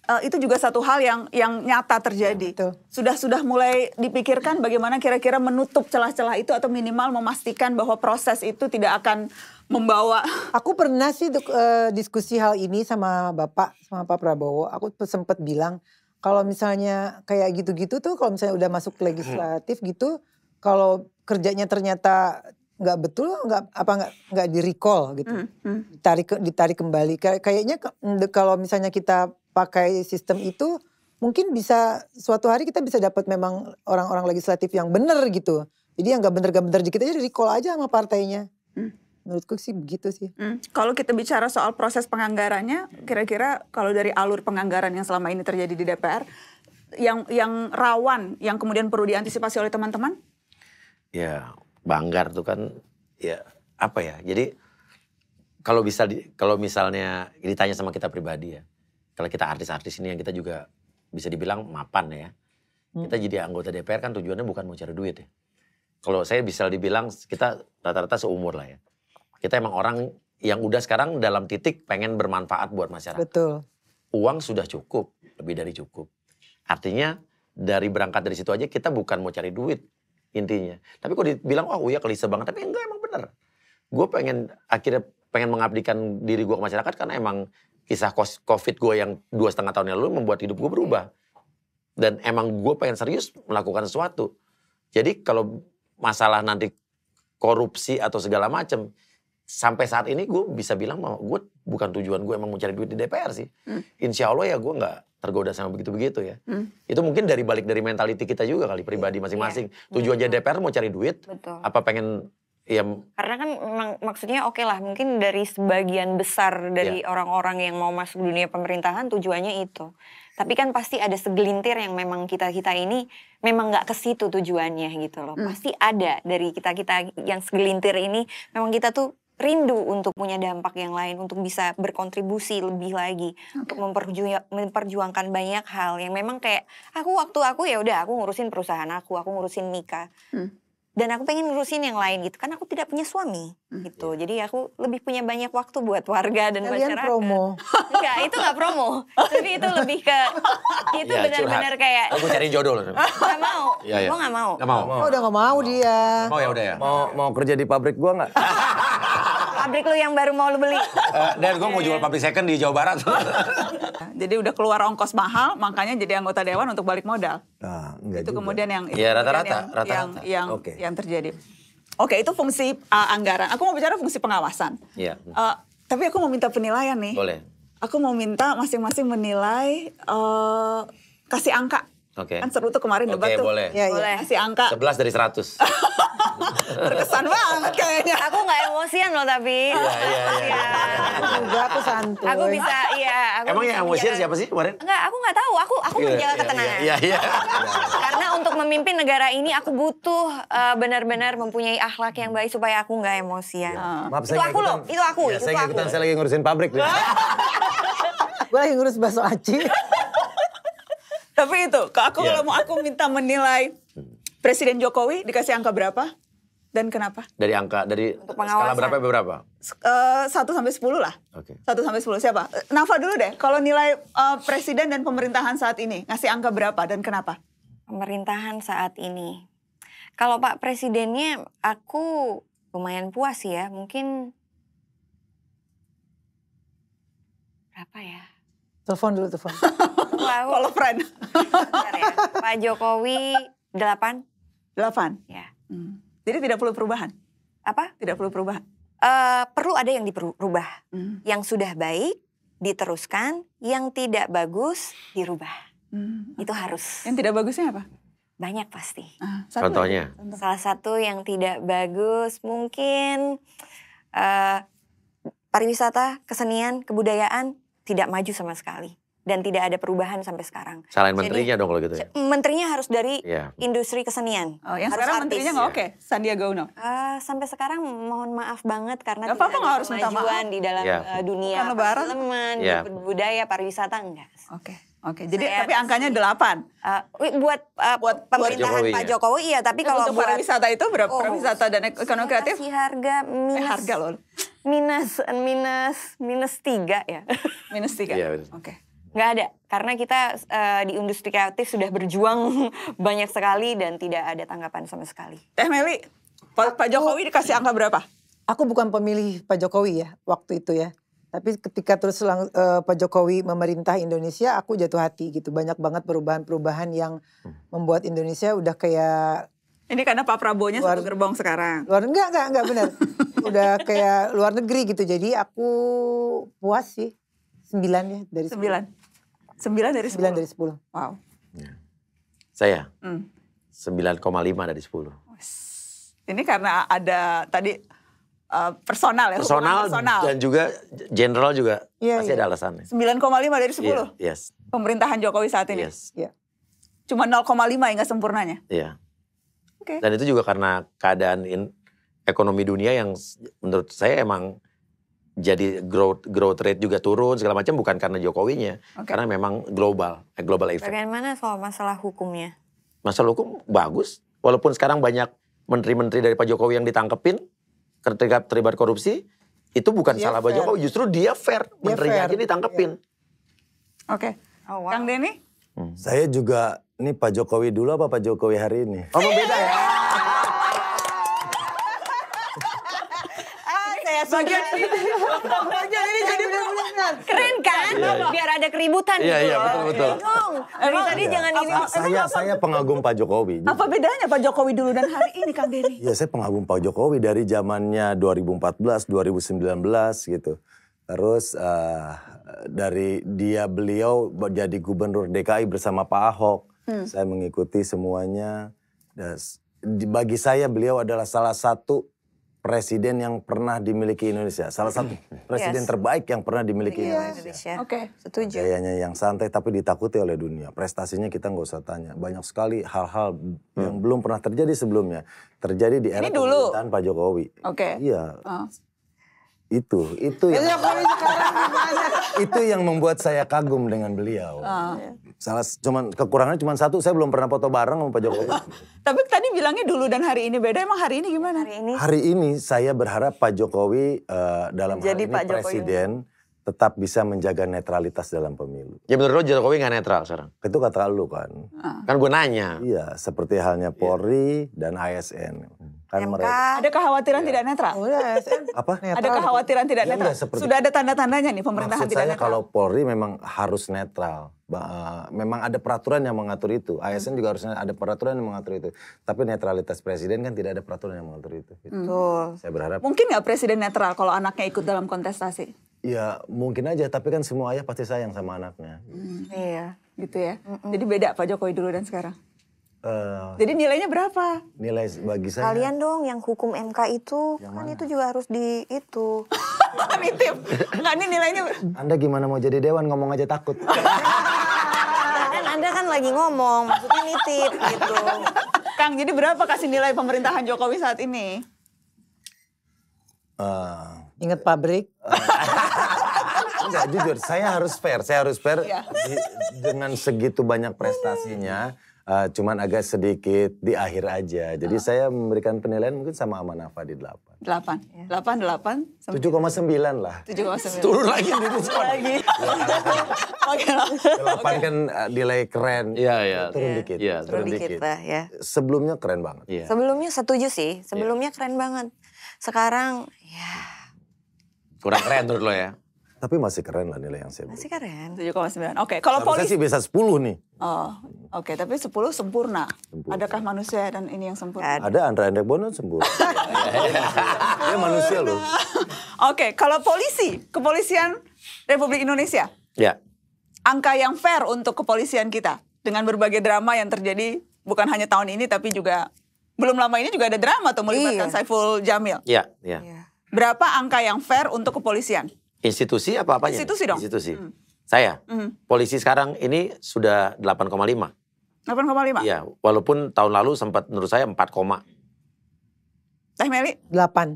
uh, itu juga satu hal yang yang nyata terjadi. Ya, Sudah sudah mulai dipikirkan bagaimana kira-kira menutup celah-celah itu atau minimal memastikan bahwa proses itu tidak akan membawa. Aku pernah sih uh, diskusi hal ini sama Bapak sama Pak Prabowo. Aku sempat bilang kalau misalnya kayak gitu-gitu tuh kalau misalnya udah masuk legislatif gitu kalau kerjanya ternyata nggak betul nggak apa nggak nggak di recall gitu mm, mm. ditarik ditarik kembali kayaknya kalau misalnya kita pakai sistem itu mungkin bisa suatu hari kita bisa dapat memang orang-orang legislatif yang benar gitu. Jadi yang gak bener-gak bener dikit aja recall aja sama partainya. Hmm. Menurutku sih begitu sih. Hmm. Kalau kita bicara soal proses penganggarannya, kira-kira kalau dari alur penganggaran yang selama ini terjadi di DPR, yang yang rawan, yang kemudian perlu diantisipasi oleh teman-teman? Ya, banggar tuh kan ya apa ya? Jadi kalau bisa di, kalau misalnya ditanya sama kita pribadi ya, kalau kita artis-artis ini yang kita juga bisa dibilang mapan ya. Hmm. Kita jadi anggota DPR kan tujuannya bukan mau cari duit ya. Kalau saya bisa dibilang kita rata-rata seumur lah ya. Kita emang orang yang udah sekarang dalam titik pengen bermanfaat buat masyarakat. Betul. Uang sudah cukup, lebih dari cukup. Artinya dari berangkat dari situ aja kita bukan mau cari duit intinya. Tapi kok dibilang oh iya kelise banget, tapi enggak emang bener. Gue pengen akhirnya pengen mengabdikan diri gue ke masyarakat karena emang kisah covid gue yang dua setengah tahun yang lalu membuat hidup gue berubah dan emang gue pengen serius melakukan sesuatu jadi kalau masalah nanti korupsi atau segala macam sampai saat ini gue bisa bilang bahwa gue bukan tujuan gue emang mau cari duit di DPR sih hmm. insya Allah ya gue nggak tergoda sama begitu begitu ya hmm. itu mungkin dari balik dari mentaliti kita juga kali pribadi iya. masing-masing yeah. tujuannya hmm. DPR mau cari duit Betul. apa pengen Iya. Karena kan memang maksudnya oke okay lah, mungkin dari sebagian besar dari orang iya. orang-orang yang mau masuk dunia pemerintahan tujuannya itu. Tapi kan pasti ada segelintir yang memang kita kita ini memang nggak ke situ tujuannya gitu loh. Hmm. Pasti ada dari kita kita yang segelintir ini memang kita tuh rindu untuk punya dampak yang lain, untuk bisa berkontribusi lebih lagi, okay. untuk memperju memperjuangkan banyak hal yang memang kayak aku waktu aku ya udah aku ngurusin perusahaan aku, aku ngurusin Mika. Hmm dan aku pengen ngurusin yang lain gitu kan aku tidak punya suami hmm. gitu iya. jadi aku lebih punya banyak waktu buat warga dan Kalian masyarakat promo enggak itu nggak promo tapi itu lebih ke itu ya, benar-benar kayak aku cari jodoh loh nggak mau ya, ya. gue nggak mau nggak mau oh, udah nggak mau, mau dia mau ya udah ya mau mau kerja di pabrik gue nggak pabrik lu yang baru mau lu beli. Uh, dan gue mau jual pabrik second di Jawa Barat. jadi udah keluar ongkos mahal, makanya jadi anggota dewan untuk balik modal. Nah, itu juga. kemudian yang ya, rata-rata, rata-rata. Yang, yang, okay. yang terjadi. Oke, okay, itu fungsi uh, anggaran. Aku mau bicara fungsi pengawasan. Iya. Uh, tapi aku mau minta penilaian nih. Boleh. Aku mau minta masing-masing menilai uh, kasih angka Oke. Okay. Kan seru tuh kemarin okay, tuh. Boleh. Ya, boleh. Ya, kasih angka. 11 dari 100. Terkesan banget kayaknya. Aku gak emosian loh tapi. Iya, iya, iya. Juga iya. aku santun. Aku bisa, iya. Aku Emang yang emosian siapa sih kemarin? Enggak, aku gak tahu. Aku aku yeah, menjaga yeah, ketenangan. Iya, iya. Karena untuk memimpin negara ini aku butuh uh, benar-benar mempunyai akhlak yang baik supaya aku gak emosian. Uh. Maaf, itu saya aku loh, itu aku. Ya, itu saya aku. Ikutan, saya lagi ngurusin pabrik. Gue lagi ngurus bakso aci. Tapi itu, kalau aku yeah. kalau mau aku minta menilai Presiden Jokowi dikasih angka berapa dan kenapa? Dari angka dari skala berapa berapa? Eh, satu sampai sepuluh lah. Oke. Satu sampai sepuluh siapa? Eh, Nafa dulu deh. Kalau nilai uh, presiden dan pemerintahan saat ini ngasih angka berapa dan kenapa? Pemerintahan saat ini. Kalau Pak Presidennya aku lumayan puas ya. Mungkin berapa ya? Telepon dulu telepon. Wow. follow friend. ya. Pak Jokowi delapan, delapan. Ya. Hmm. Jadi tidak perlu perubahan. Apa? Tidak perlu perubahan. Uh, perlu ada yang diperubah. Hmm. Yang sudah baik diteruskan, yang tidak bagus dirubah. Hmm. Itu harus. Yang tidak bagusnya apa? Banyak pasti. Uh, satu ya? Contohnya? Ya? Salah satu yang tidak bagus mungkin uh, pariwisata, kesenian, kebudayaan tidak maju sama sekali dan tidak ada perubahan sampai sekarang. Salahin menterinya dong kalau gitu ya. Menterinya harus dari yeah. industri kesenian. Oh, yang harus sekarang artis. menterinya nggak oke, okay. Sandiaga Uno. Uh, sampai sekarang mohon maaf banget karena gak tidak apa ada harus minta maaf. di dalam yeah. Iya. uh, dunia perfilman, yeah. budaya, pariwisata enggak. Oke. Okay. Oke, okay. jadi tapi angkanya delapan. Uh, buat uh, buat pemerintahan Jokowi, Pak ya? Jokowi iya, tapi kalau untuk buat pariwisata itu berapa? Oh, pariwisata dan ekonomi kreatif? harga minus eh, harga loh. Minus minus minus tiga ya. minus tiga. Iya, Oke. Okay nggak ada karena kita uh, di industri kreatif sudah berjuang banyak sekali dan tidak ada tanggapan sama sekali. Teh Meli, Pak, Pak Jokowi dikasih angka berapa? Aku bukan pemilih Pak Jokowi ya waktu itu ya. Tapi ketika terus lang, uh, Pak Jokowi memerintah Indonesia, aku jatuh hati gitu. Banyak banget perubahan-perubahan yang membuat Indonesia udah kayak ini karena Pak Prabowo-nya luar, satu gerbong sekarang. Luar enggak enggak enggak benar. Udah kayak luar negeri gitu. Jadi aku puas sih. Sembilan ya dari sembilan. 9 dari 10? 9 dari 10. Wow. Ya. Saya? Hmm. 9,5 dari 10. Ini karena ada tadi uh, personal ya, personal, personal dan juga general juga ya, pasti ya. ada alasannya. 9,5 dari 10? Ya, yes. Pemerintahan Jokowi saat ini? Yes. Ya. Cuma 0,5 yang hingga sempurnanya? Iya. Oke. Okay. Dan itu juga karena keadaan in, ekonomi dunia yang menurut saya emang jadi growth growth rate juga turun segala macam bukan karena Jokowinya, okay. karena memang global eh, global effect. Bagaimana soal masalah hukumnya? Masalah hukum bagus, walaupun sekarang banyak menteri-menteri dari Pak Jokowi yang ditangkepin ketika terlibat korupsi, itu bukan dia salah Pak Jokowi, justru dia fair, dia menterinya fair. aja ditangkepin. Yeah. Oke, okay. oh, wow. Kang Denny? Hmm. Saya juga, ini Pak Jokowi dulu apa Pak Jokowi hari ini? Oh beda ya? bagian ini. Bagian ini jadi benar. Keren kan? Iya, iya. Biar ada keributan iya, gitu. Iya, iya, betul, betul. Dari tadi jangan ini. Saya saya pengagum Pak Jokowi. Apa bedanya Pak Jokowi dulu dan hari ini Kang Deni Ya, saya pengagum Pak Jokowi dari zamannya 2014, 2019 gitu. Terus uh, dari dia beliau jadi gubernur DKI bersama Pak Ahok, hmm. saya mengikuti semuanya. Dan bagi saya beliau adalah salah satu presiden yang pernah dimiliki Indonesia. Salah satu presiden yes. terbaik yang pernah dimiliki yeah. Iya, Indonesia. Oke, okay. setuju. Gayanya yang santai tapi ditakuti oleh dunia. Prestasinya kita nggak usah tanya. Banyak sekali hal-hal hmm. yang belum pernah terjadi sebelumnya. Terjadi di era pemerintahan Pak Jokowi. Oke. Okay. Iya. Uh itu itu yang itu yang membuat saya kagum dengan beliau. Oh. Salah cuman kekurangannya cuma satu saya belum pernah foto bareng sama Pak Jokowi. Tapi tadi bilangnya dulu dan hari ini beda emang hari ini gimana? Hari ini hari ini saya berharap Pak Jokowi uh, dalam Jadi hari ini Pak presiden Jokowi tetap bisa menjaga netralitas dalam pemilu. Ya menurut lo Jokowi nggak netral sekarang? Itu kata lu kan. Uh. Kan gue nanya. Iya, seperti halnya iya. Polri yeah. dan ASN. Kan Mereka, ada kekhawatiran ya. tidak netral? Oh, ya, ASN. Apa? Netral. Ada kekhawatiran tidak ya, netral? Seperti, Sudah ada tanda-tandanya nih pemerintahan Maksud tidak saya netral. kalau Polri memang harus netral. Eh, memang ada peraturan yang mengatur itu. ASN juga harusnya ada peraturan yang mengatur itu. Tapi netralitas presiden kan tidak ada peraturan yang mengatur itu. Betul. Gitu. Hmm. Saya berharap. Mungkin nggak presiden netral kalau anaknya ikut dalam kontestasi? Ya mungkin aja, tapi kan semua ayah pasti sayang sama anaknya. Hmm, iya, gitu ya. Mm-mm. Jadi beda Pak Jokowi dulu dan sekarang. Uh, Jadi nilainya berapa? Nilai bagi saya. Kalian dong yang hukum MK itu yang kan mana? itu juga harus di itu. Nitip. Enggak ini nilainya. Anda gimana mau jadi dewan ngomong aja takut. kan Anda kan lagi ngomong, maksudnya nitip gitu. Kang, jadi berapa kasih nilai pemerintahan Jokowi saat ini? Uh, Ingat pabrik? Uh, enggak jujur, saya harus fair, saya harus fair yeah. di, dengan segitu banyak prestasinya. Uh, cuman agak sedikit di akhir aja. Jadi uh. saya memberikan penilaian mungkin sama Amanafa di 8. 8. 8 8 7,9 lah. 7,9. Turun lagi di diskon. lagi. Oke. 8 okay. kan nilai eh, keren. Iya, iya. Turun yeah. dikit. Iya, yeah, turun, turun dikit. dikit lah, ya. Sebelumnya keren banget. Yeah. Sebelumnya setuju sih. Iya. Sebelumnya yeah. keren banget. Sekarang ya kurang keren menurut lo ya? Tapi masih keren lah nilai yang saya Masih keren, 7,9. Oke, okay. kalau polisi... Saya sih bisa 10 nih. Oh, oke. Okay. Tapi 10 sempurna. sempurna. Adakah manusia dan ini yang sempurna? Ada, Andra Endek Bono sempurna. Dia manusia loh. Oke, okay. kalau polisi, kepolisian Republik Indonesia. Ya. Angka yang fair untuk kepolisian kita. Dengan berbagai drama yang terjadi bukan hanya tahun ini tapi juga... Belum lama ini juga ada drama tuh melibatkan iya. Saiful Jamil. Iya, iya. Berapa angka yang fair untuk kepolisian? Institusi apa apanya? Institusi dong. Institusi. Hmm. Saya. Hmm. Polisi sekarang ini sudah 8,5. 8,5? Iya, walaupun tahun lalu sempat menurut saya 4, Teh Meli? 8.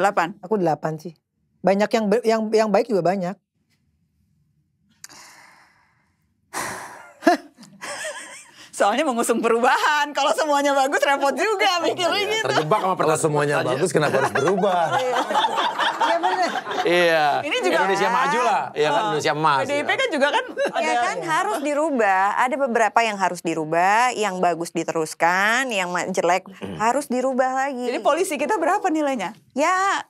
8. Aku 8 sih. Banyak yang yang yang baik juga banyak. Soalnya mengusung perubahan. Kalau semuanya bagus repot juga oh, mikirnya iya, gitu. Terjebak sama pertanyaan semuanya bagus kenapa harus berubah? Iya. Ini juga Indonesia kan? maju lah. Iya kan oh, Indonesia emas. PDIP ya. kan juga kan iya ada... Ya kan harus dirubah. Ada beberapa yang harus dirubah, yang bagus diteruskan, yang jelek hmm. harus dirubah lagi. Jadi polisi kita berapa nilainya? Ya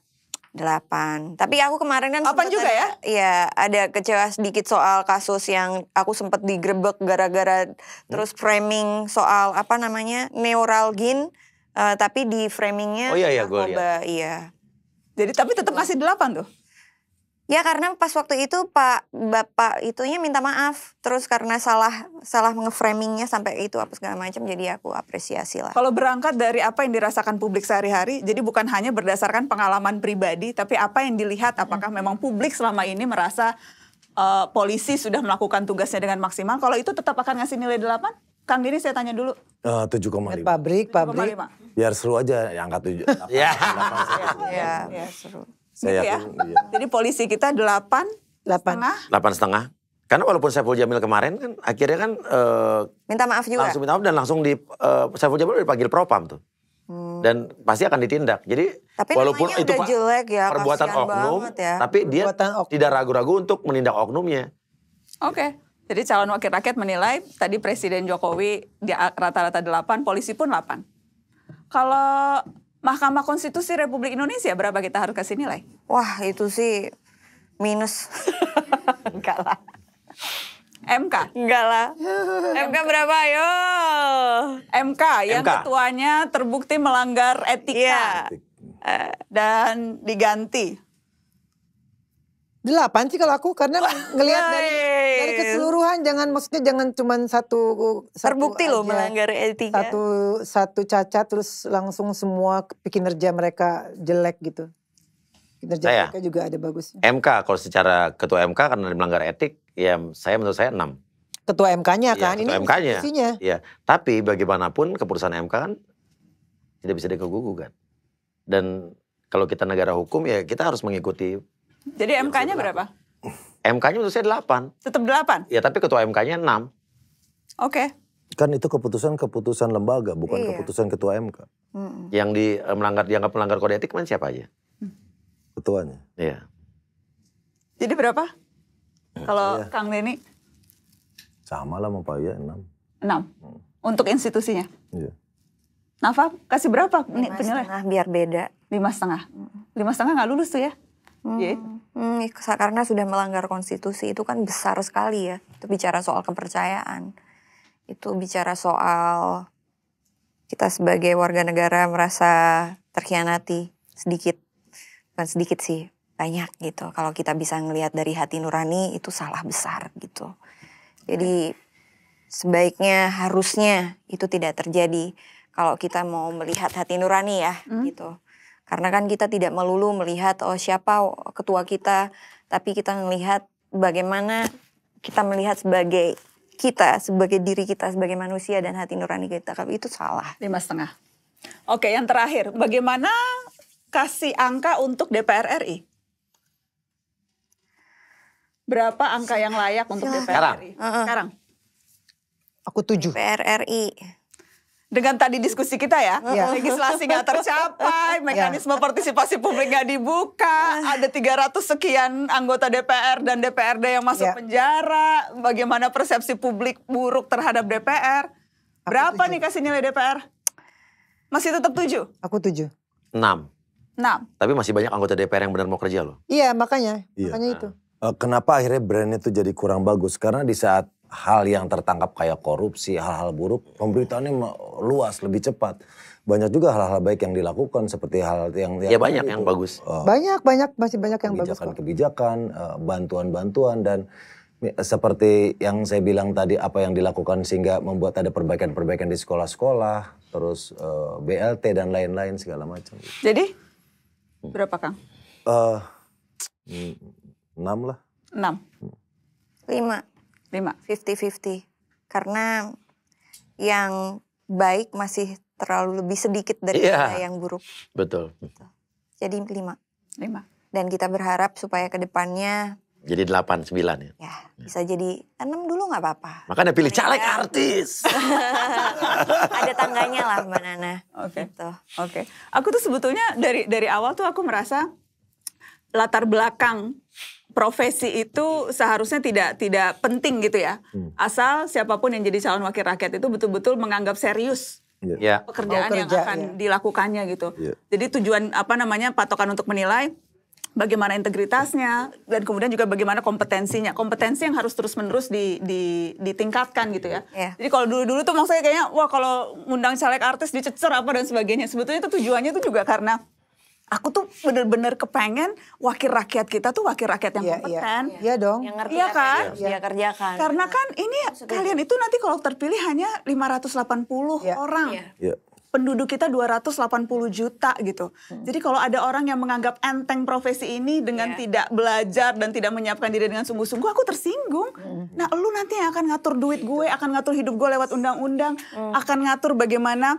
delapan. Tapi aku kemarin kan Apa juga ada, ya? Iya, ada kecewa sedikit soal kasus yang aku sempat digrebek gara-gara hmm. terus framing soal apa namanya? neuralgin uh, eh, tapi di framingnya oh, iya, iya, narkoba, iya. Jadi tapi tetap masih delapan tuh. Ya karena pas waktu itu Pak Bapak itunya minta maaf terus karena salah salah ngeframingnya sampai itu apa segala macam jadi aku apresiasi lah. Kalau berangkat dari apa yang dirasakan publik sehari-hari jadi bukan hanya berdasarkan pengalaman pribadi tapi apa yang dilihat apakah memang publik selama ini merasa uh, polisi sudah melakukan tugasnya dengan maksimal kalau itu tetap akan ngasih nilai delapan? Kang diri saya tanya dulu. Eh, tujuh koma lima. Pabrik, pabrik. Biar seru aja ya, angkat ya, tujuh. Iya. Iya, seru. Saya gitu ya. yakin. Ya. Iya. Jadi polisi kita delapan, delapan setengah. Delapan setengah. Karena walaupun Saiful Jamil kemarin kan akhirnya kan uh, minta maaf juga. Langsung minta maaf dan langsung di uh, Saiful Jamil dipanggil propam tuh. Hmm. Dan pasti akan ditindak. Jadi tapi walaupun itu udah jelek ya, perbuatan oknum, ya. tapi dia oknum. tidak ragu-ragu untuk menindak oknumnya. Oke. Okay. Jadi calon wakil rakyat menilai tadi Presiden Jokowi di rata-rata 8, polisi pun 8. Kalau Mahkamah Konstitusi Republik Indonesia berapa kita harus kasih nilai? Wah itu sih minus. Enggak lah. MK? Enggak lah. MK berapa? Yo. MK yang MK. ketuanya terbukti melanggar etika. Yeah. Iya. Dan diganti Delapan sih kalau aku karena ngelihat dari dari keseluruhan jangan maksudnya jangan cuma satu, satu terbukti loh melanggar etika satu satu cacat terus langsung semua kinerja mereka jelek gitu kinerja saya, mereka juga ada bagus MK kalau secara ketua MK karena melanggar etik ya saya menurut saya enam ketua MK-nya iya, kan ketua ini MK-nya ya iya, tapi bagaimanapun keputusan MK kan tidak bisa digugat dan kalau kita negara hukum ya kita harus mengikuti jadi MK-nya berapa? MK-nya menurut saya 8. Tetap 8? Ya tapi ketua MK-nya 6. Oke. Okay. Kan itu keputusan-keputusan lembaga, bukan iya. keputusan ketua MK. Hmm. Yang di eh, melanggar dianggap melanggar kode etik kan siapa aja? Hmm. Ketuanya. Iya. Jadi berapa? Ya, Kalau iya. Kang Denny? Sama lah sama Pak iya, enam. 6. 6? Hmm. Untuk institusinya? Iya. Nafa kasih berapa? Lima penilaian? setengah biar beda. Lima setengah. Lima setengah nggak lulus tuh ya? Iya. Hmm. Hmm, iya, karena sudah melanggar konstitusi itu kan besar sekali ya. Itu bicara soal kepercayaan. Itu bicara soal kita sebagai warga negara merasa terkhianati sedikit. Bukan sedikit sih, banyak gitu. Kalau kita bisa ngelihat dari hati nurani itu salah besar gitu. Jadi sebaiknya harusnya itu tidak terjadi kalau kita mau melihat hati nurani ya hmm. gitu karena kan kita tidak melulu melihat oh siapa ketua kita, tapi kita melihat bagaimana kita melihat sebagai kita, sebagai diri kita, sebagai manusia dan hati nurani kita. Tapi itu salah. Lima setengah. Oke, yang terakhir, bagaimana kasih angka untuk DPR RI? Berapa angka yang layak untuk DPR RI? Sekarang. Sekarang. Aku tujuh. DPR RI dengan tadi diskusi kita ya, yeah. legislasi nggak tercapai, iya. mekanisme yeah. partisipasi publik nggak dibuka, ada 300 sekian anggota DPR dan DPRD yang masuk yeah. penjara, bagaimana persepsi publik buruk terhadap DPR? Berapa nih kasih nilai DPR? Masih tetap tujuh, Aku tujuh. Enam. Enam. Tapi masih banyak anggota DPR yang benar mau kerja loh. Iya, makanya. Iya. Makanya itu. Eh, kenapa akhirnya brandnya tuh jadi kurang bagus? Karena di saat hal yang tertangkap kayak korupsi, hal-hal buruk, pemberitaannya luas, lebih cepat. Banyak juga hal-hal baik yang dilakukan seperti hal yang ya, yang banyak itu, yang bagus. banyak eh, banyak banyak masih banyak yang bagus. Kebijakan-kebijakan, uh, eh, bantuan-bantuan dan seperti yang saya bilang tadi apa yang dilakukan sehingga membuat ada perbaikan-perbaikan di sekolah-sekolah, terus uh, eh, BLT dan lain-lain segala macam. Jadi berapa Kang? Eh uh, mm, 6 lah. enam lima Lima. fifty fifty, Karena yang baik masih terlalu lebih sedikit dari yeah. yang buruk. Betul. Gitu. Jadi lima. Lima. Dan kita berharap supaya kedepannya jadi delapan sembilan ya? ya. Ya, bisa jadi enam dulu nggak apa-apa. Makanya pilih caleg ya artis. Ada tangganya lah Mbak Nana. Oke. Okay. Gitu. Oke. Okay. Aku tuh sebetulnya dari dari awal tuh aku merasa latar belakang profesi itu seharusnya tidak tidak penting gitu ya. Hmm. Asal siapapun yang jadi calon wakil rakyat itu betul-betul menganggap serius yeah. Ya. pekerjaan oh, kerja, yang akan yeah. dilakukannya gitu. Yeah. Jadi tujuan apa namanya patokan untuk menilai bagaimana integritasnya dan kemudian juga bagaimana kompetensinya. Kompetensi yang harus terus-menerus di, di, ditingkatkan gitu ya. Yeah. Jadi kalau dulu-dulu tuh maksudnya kayaknya wah kalau ngundang caleg artis dicecer apa dan sebagainya. Sebetulnya itu tujuannya itu juga karena aku tuh bener-bener kepengen wakil rakyat kita tuh wakil rakyat yang kompeten. Iya yeah. Kan? yeah, dong. Yang ngerti iya kan? Yang yeah. dia iya. kerjakan. Karena kan ini Maksudnya. kalian itu nanti kalau terpilih hanya 580 yeah. Iya. orang. Yeah. Iya. Penduduk kita 280 juta gitu. Hmm. Jadi kalau ada orang yang menganggap enteng profesi ini dengan yeah. tidak belajar dan tidak menyiapkan diri dengan sungguh-sungguh, aku tersinggung. Hmm. Nah, lu nanti yang akan ngatur duit gue, akan ngatur hidup gue lewat undang-undang, hmm. akan ngatur bagaimana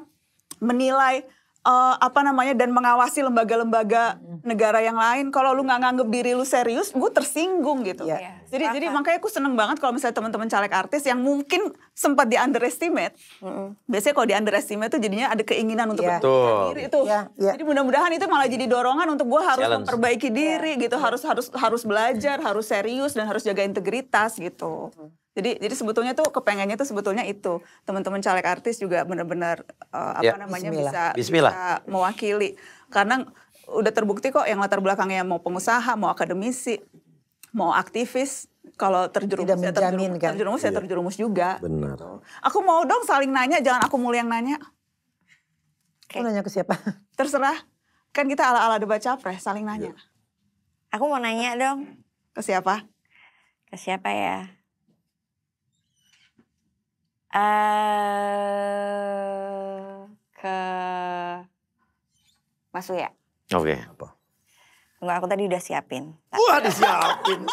menilai uh, apa namanya dan mengawasi lembaga-lembaga hmm. negara yang lain. Kalau lu nggak nganggep diri lu serius, gue tersinggung gitu. Yeah. jadi jadi makanya aku seneng banget kalau misalnya teman-teman caleg artis yang mungkin sempat di underestimate. Mm-hmm. Biasanya kalau di underestimate tuh jadinya ada keinginan untuk yeah. Iya. Betul. diri itu. Yeah, yeah. Iya. Jadi mudah-mudahan itu malah jadi dorongan untuk gue harus Challenge. memperbaiki diri yeah. gitu, yeah. harus harus harus belajar, harus serius dan harus jaga integritas gitu. hmm jadi jadi sebetulnya tuh kepengennya tuh sebetulnya itu teman-teman caleg artis juga benar-benar uh, apa ya, namanya bismillah. bisa bismillah. bisa mewakili karena udah terbukti kok yang latar belakangnya mau pengusaha, mau akademisi, mau aktivis kalau terjerumus Tidak ya terjerumus, kan? terjerumus ya iya. terjerumus juga. Benar. Gitu. Aku mau dong saling nanya, jangan aku mulai yang nanya. Okay. nanya ke siapa? Terserah. Kan kita ala-ala debat capres, saling nanya. Ya. Aku mau nanya dong. Ke siapa? Ke siapa ya? Eh, ke Mas Uya. Oke. Okay. Apa? Enggak, aku tadi udah siapin. Wah, disiapin.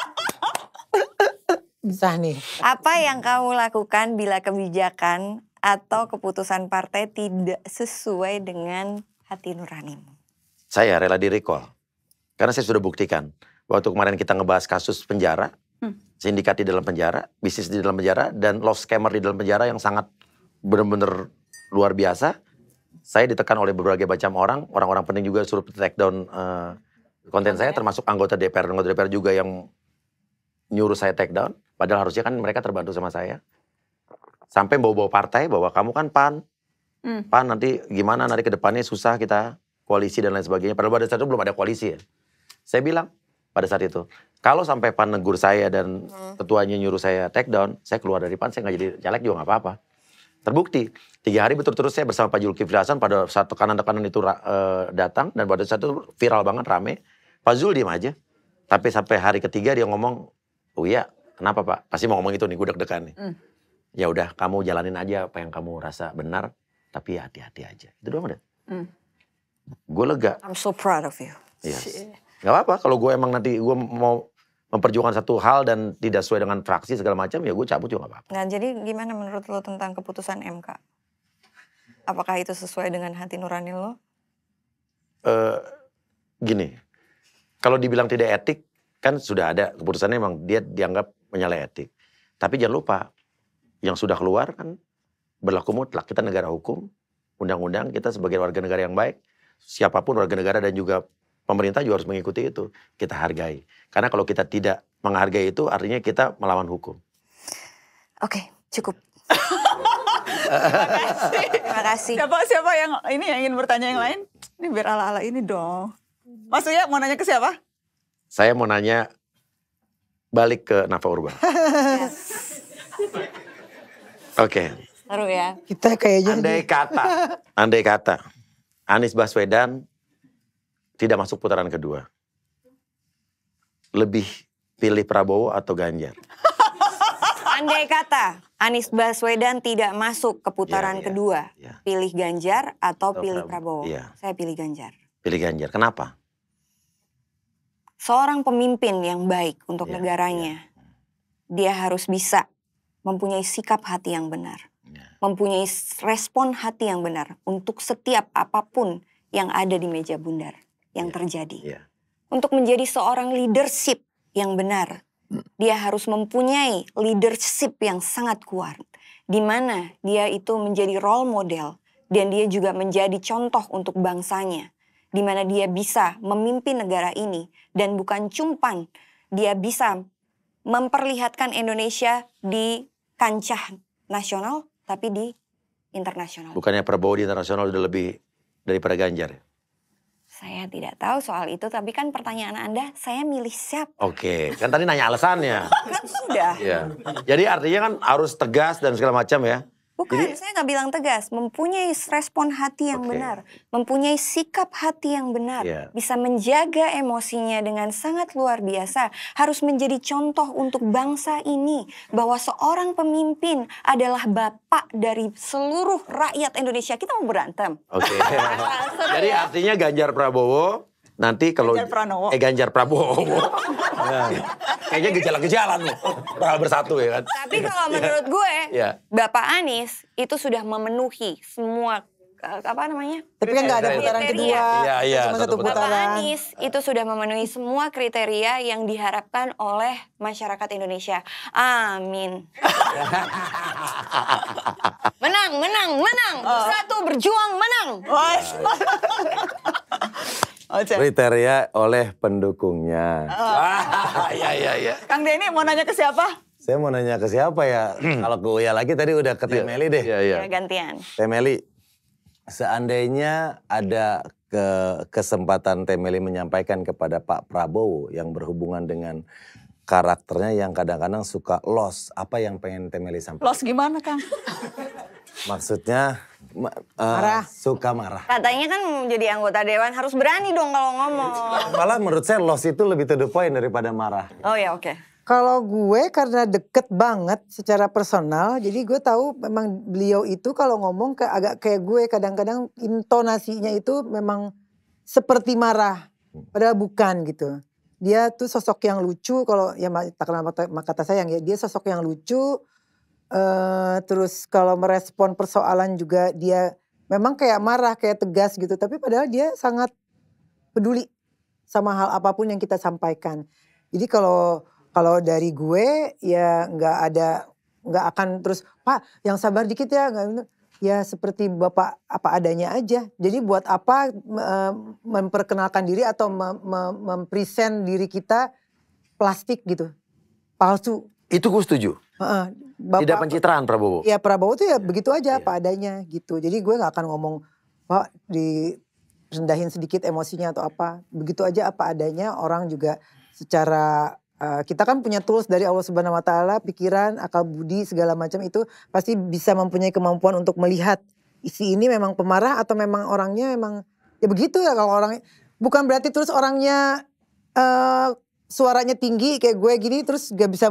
Bisa nih. Apa yang kamu lakukan bila kebijakan atau keputusan partai tidak sesuai dengan hati nuranimu? Saya rela di recall. Karena saya sudah buktikan. Waktu kemarin kita ngebahas kasus penjara, sindikat di dalam penjara, bisnis di dalam penjara, dan loss scammer di dalam penjara yang sangat benar-benar luar biasa. Saya ditekan oleh berbagai macam orang, orang-orang penting juga suruh take down uh, konten saya, termasuk anggota DPR, anggota DPR juga yang nyuruh saya take down. Padahal harusnya kan mereka terbantu sama saya. Sampai bawa-bawa partai bahwa kamu kan PAN, hmm. PAN nanti gimana nanti ke depannya susah kita koalisi dan lain sebagainya. Padahal pada saat itu belum ada koalisi ya. Saya bilang, pada saat itu. Kalau sampai pan negur saya dan hmm. ketuanya nyuruh saya take down, saya keluar dari pan, saya nggak jadi jelek juga nggak apa-apa. Terbukti tiga hari betul-betul saya bersama Pak Zulkifli Hasan pada saat tekanan-tekanan itu uh, datang dan pada saat itu viral banget rame. Pak Zul diem aja. Tapi sampai hari ketiga dia ngomong, oh iya kenapa Pak? Pasti mau ngomong itu nih, gudeg deg-degan nih. Mm. Ya udah kamu jalanin aja apa yang kamu rasa benar, tapi ya hati-hati aja. Itu doang udah. Mm. Gue lega. I'm so proud of you. Yes. Gak apa-apa kalau gue emang nanti gue mau memperjuangkan satu hal dan tidak sesuai dengan fraksi segala macam ya gue cabut juga gak apa-apa. Nah jadi gimana menurut lo tentang keputusan MK? Apakah itu sesuai dengan hati nurani lo? Uh, gini, kalau dibilang tidak etik kan sudah ada keputusannya emang dia dianggap menyalahi etik. Tapi jangan lupa yang sudah keluar kan berlaku mutlak. Kita negara hukum, undang-undang kita sebagai warga negara yang baik, siapapun warga negara dan juga pemerintah juga harus mengikuti itu. Kita hargai. Karena kalau kita tidak menghargai itu artinya kita melawan hukum. Oke, cukup. Terima kasih. Terima kasih. Siapa siapa yang ini yang ingin bertanya yang iya. lain? Ini biar ala-ala ini dong. Mas Uya mau nanya ke siapa? Saya mau nanya balik ke Nafa Urba. Oke. Okay. ya. Kita kayaknya andai kata, andai kata Anies Baswedan tidak masuk putaran kedua? Lebih pilih Prabowo atau Ganjar? Andai kata Anies Baswedan tidak masuk ke putaran ya, ya, kedua, ya. pilih Ganjar atau, atau pilih Prabowo? Ya. Saya pilih Ganjar. Pilih Ganjar. Kenapa? Seorang pemimpin yang baik untuk ya, negaranya, ya. dia harus bisa mempunyai sikap hati yang benar, ya. mempunyai respon hati yang benar untuk setiap apapun yang ada di meja bundar yang iya. terjadi. Yeah. Untuk menjadi seorang leadership yang benar, hmm. dia harus mempunyai leadership yang sangat kuat, di mana dia itu menjadi role model dan dia juga menjadi contoh untuk bangsanya, di mana dia bisa memimpin negara ini dan bukan cumpan dia bisa memperlihatkan Indonesia di kancah nasional tapi di internasional. Bukannya Prabowo di internasional sudah lebih daripada Ganjar? Ya? Saya tidak tahu soal itu, tapi kan pertanyaan Anda, saya milih siapa? Oke, okay. kan tadi nanya alasannya. kan sudah. Ya. Jadi artinya kan harus tegas dan segala macam ya. Bukan, Jadi, saya nggak bilang tegas. Mempunyai respon hati yang okay. benar, mempunyai sikap hati yang benar, yeah. bisa menjaga emosinya dengan sangat luar biasa. Harus menjadi contoh untuk bangsa ini bahwa seorang pemimpin adalah bapak dari seluruh rakyat Indonesia. Kita mau berantem. Oke. Okay. Jadi ya. artinya Ganjar Prabowo nanti kalau Ganjar Pranowo. Eh Ganjar Prabowo. nah, kayaknya gejala-gejala nih, Bakal bersatu ya kan. Tapi kalau ya. menurut gue, ya. Bapak Anies itu sudah memenuhi semua apa namanya? Tapi kan nggak ada putaran kedua. Iya, iya, cuma satu, putaran. Bapak Anies itu sudah memenuhi semua kriteria yang diharapkan oleh masyarakat Indonesia. Amin. menang, menang, menang. Oh. Satu berjuang, menang. Oh, Kriteria oleh pendukungnya. Oh. ya, ya, ya. Kang Denny mau nanya ke siapa? Saya mau nanya ke siapa ya? Hmm. Kalau ke Uya lagi tadi udah ke Temeli iya. deh. Iya, iya. iya gantian. Temeli, seandainya ada ke kesempatan Temeli menyampaikan kepada Pak Prabowo yang berhubungan dengan karakternya yang kadang-kadang suka los. Apa yang pengen Temeli sampaikan? Los gimana Kang? Maksudnya uh, marah. suka marah. Katanya kan jadi anggota dewan harus berani dong kalau ngomong. Malah menurut saya loss itu lebih to the point daripada marah. Oh ya oke. Okay. Kalau gue karena deket banget secara personal, jadi gue tahu memang beliau itu kalau ngomong ke, agak kayak gue kadang-kadang intonasinya itu memang seperti marah, padahal bukan gitu. Dia tuh sosok yang lucu kalau ya tak kenal kata saya ya, dia sosok yang lucu, Uh, terus kalau merespon persoalan juga dia memang kayak marah, kayak tegas gitu. Tapi padahal dia sangat peduli sama hal apapun yang kita sampaikan. Jadi kalau kalau dari gue ya nggak ada nggak akan terus Pak yang sabar dikit ya nggak ya seperti bapak apa adanya aja. Jadi buat apa eh, memperkenalkan diri atau mem mem mempresent diri kita plastik gitu, palsu. Itu gue setuju Bapak, tidak pencitraan Prabowo. Iya Prabowo tuh ya, ya begitu aja ya. apa adanya gitu. Jadi gue nggak akan ngomong pak di rendahin sedikit emosinya atau apa. Begitu aja apa adanya. Orang juga secara uh, kita kan punya tools dari Allah Subhanahu wa taala, pikiran, akal budi segala macam itu pasti bisa mempunyai kemampuan untuk melihat isi ini memang pemarah atau memang orangnya memang ya begitu ya kalau orang bukan berarti terus orangnya uh, suaranya tinggi kayak gue gini terus gak bisa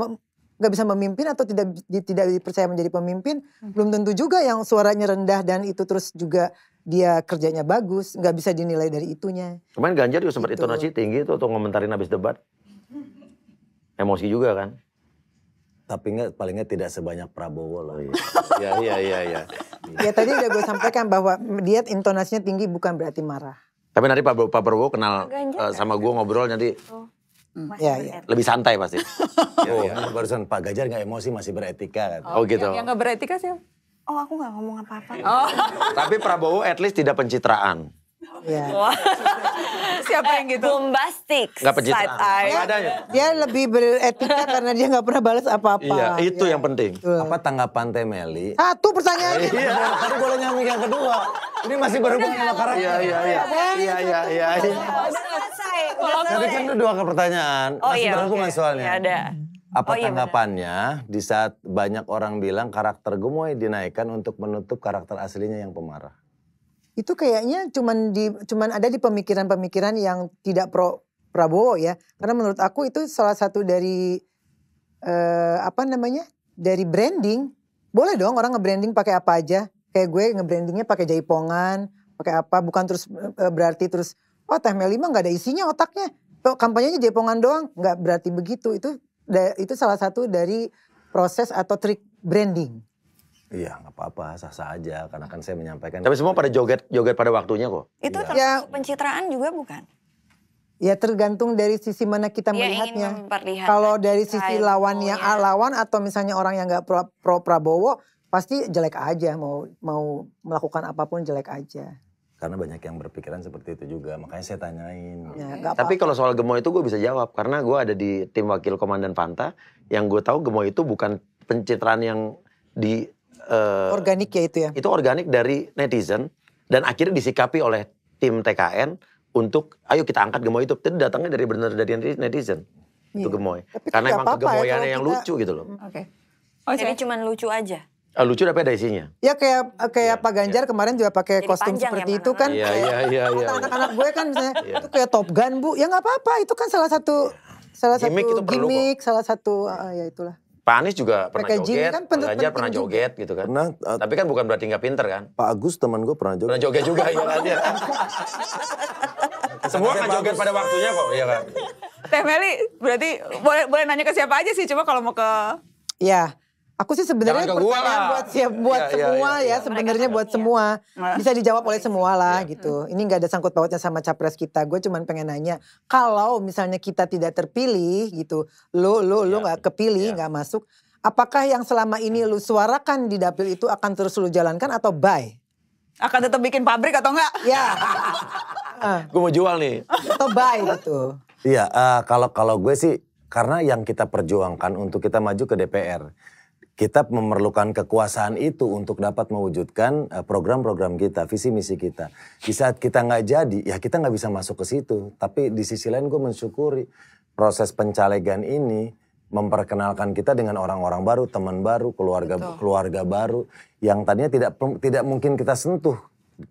nggak bisa memimpin atau tidak di, tidak dipercaya menjadi pemimpin hmm. belum tentu juga yang suaranya rendah dan itu terus juga dia kerjanya bagus nggak bisa dinilai dari itunya kemarin Ganjar juga sempat gitu. intonasi tinggi tuh atau ngomentarin habis debat emosi juga kan tapi nggak palingnya tidak sebanyak Prabowo lah ya ya ya ya ya tadi udah gue sampaikan bahwa dia intonasinya tinggi bukan berarti marah tapi nanti Pak, Pak Prabowo kenal Ganjar, uh, sama gue ngobrol nanti oh. Mas ya, ya. Lebih santai pasti. oh, ya, barusan Pak Gajar nggak emosi masih beretika kan. Oh, oh gitu. Yang nggak beretika sih. Oh aku nggak ngomong apa-apa. Oh. Tapi Prabowo at least tidak pencitraan. Yeah. Iya. Wow. Siapa yang gitu? Bombastic. Gak pencitraan. Gak ya. Dia lebih beretika karena dia gak pernah balas apa-apa. Iya, itu ya. yang penting. Apa tanggapan Teh Temeli? Satu pertanyaan. iya, tadi boleh nyambung yang kedua. Ini masih berhubungan sama iya, karakter. Iya, iya, iya. Iya, iya, iya. iya selesai. Tapi kan itu dua pertanyaan. Oh, masih iya, berhubungan okay. soalnya. Iya, ada. Apa oh, iya, tanggapannya bener. di saat banyak orang bilang karakter gue mau dinaikkan untuk menutup karakter aslinya yang pemarah? itu kayaknya cuman di cuman ada di pemikiran-pemikiran yang tidak pro Prabowo ya. Karena menurut aku itu salah satu dari eh, apa namanya? dari branding. Boleh dong orang nge-branding pakai apa aja. Kayak gue nge-brandingnya pakai jaipongan, pakai apa bukan terus uh, berarti terus oh teh Meli mah nggak ada isinya otaknya. oh, kampanyenya jaipongan doang, nggak berarti begitu. Itu itu salah satu dari proses atau trik branding. Iya, nggak apa-apa, sah-sah aja. Karena kan saya menyampaikan. Tapi semua pada joget-joget pada waktunya kok. Itu iya. ya. pencitraan juga bukan? Ya tergantung dari sisi mana kita ya, melihatnya. Kalau dari sisi lawan yang ya. lawan atau misalnya orang yang nggak pro, pro Prabowo, pasti jelek aja. Mau mau melakukan apapun jelek aja. Karena banyak yang berpikiran seperti itu juga, makanya saya tanyain. Ya, gak iya. Tapi kalau soal gemoy itu gue bisa jawab, karena gue ada di tim wakil komandan Fanta, yang gue tahu gemoy itu bukan pencitraan yang di uh, organik ya itu ya. Itu organik dari netizen dan akhirnya disikapi oleh tim TKN untuk ayo kita angkat gemoy itu. Itu datangnya dari benar dari netizen. Iya. Itu gemoy. Tapi kan Karena emang kegemoyannya ya yang lucu gitu loh. Mm. Oke. Okay. Oh, Jadi saya... cuman lucu aja. Uh, lucu tapi ada isinya. Ya kayak kayak ya, Pak Ganjar ya. kemarin juga pakai kostum seperti ya, itu kan. Iya iya iya, iya iya. Anak-anak gue kan misalnya iya. itu kayak Top Gun bu. Ya nggak apa-apa itu kan salah satu salah gimmick satu gimmick, salah satu uh, ya itulah. Pak Anies juga pernah Packaging joget, kan Pak Ganjar pernah joget gitu kan. Pernah, uh, Tapi kan bukan berarti nggak pinter kan. Pak Agus teman gue pernah joget. Pernah joget juga, iya kan. Semua kan joget pada waktunya kok, iya kan. Teh Meli, berarti boleh, boleh nanya ke siapa aja sih, coba kalau mau ke... Ya, Aku sih sebenarnya pertanyaan buat siap iya, buat iya, iya, ya, semua ya, ya, ya. ya sebenarnya buat semua bisa dijawab oleh semua lah ya. gitu. Ini nggak ada sangkut pautnya sama capres kita. Gue cuman pengen nanya kalau misalnya kita tidak terpilih gitu, lo lo lo nggak kepilih nggak masuk, apakah yang selama ini hmm. lu suarakan di dapil itu akan terus lu jalankan atau bye? Akan tetap bikin pabrik atau enggak? Ya. uh. Ah. Gue mau jual nih. Atau bye gitu. Iya, uh, kalau kalau gue sih karena yang kita perjuangkan untuk kita maju ke DPR kita memerlukan kekuasaan itu untuk dapat mewujudkan eh, program-program kita, visi misi kita. Di saat kita nggak jadi, ya kita nggak bisa masuk ke situ. Tapi di sisi lain gue mensyukuri proses pencalegan ini memperkenalkan kita dengan orang-orang baru, teman baru, keluarga Betul. keluarga baru yang tadinya tidak tidak mungkin kita sentuh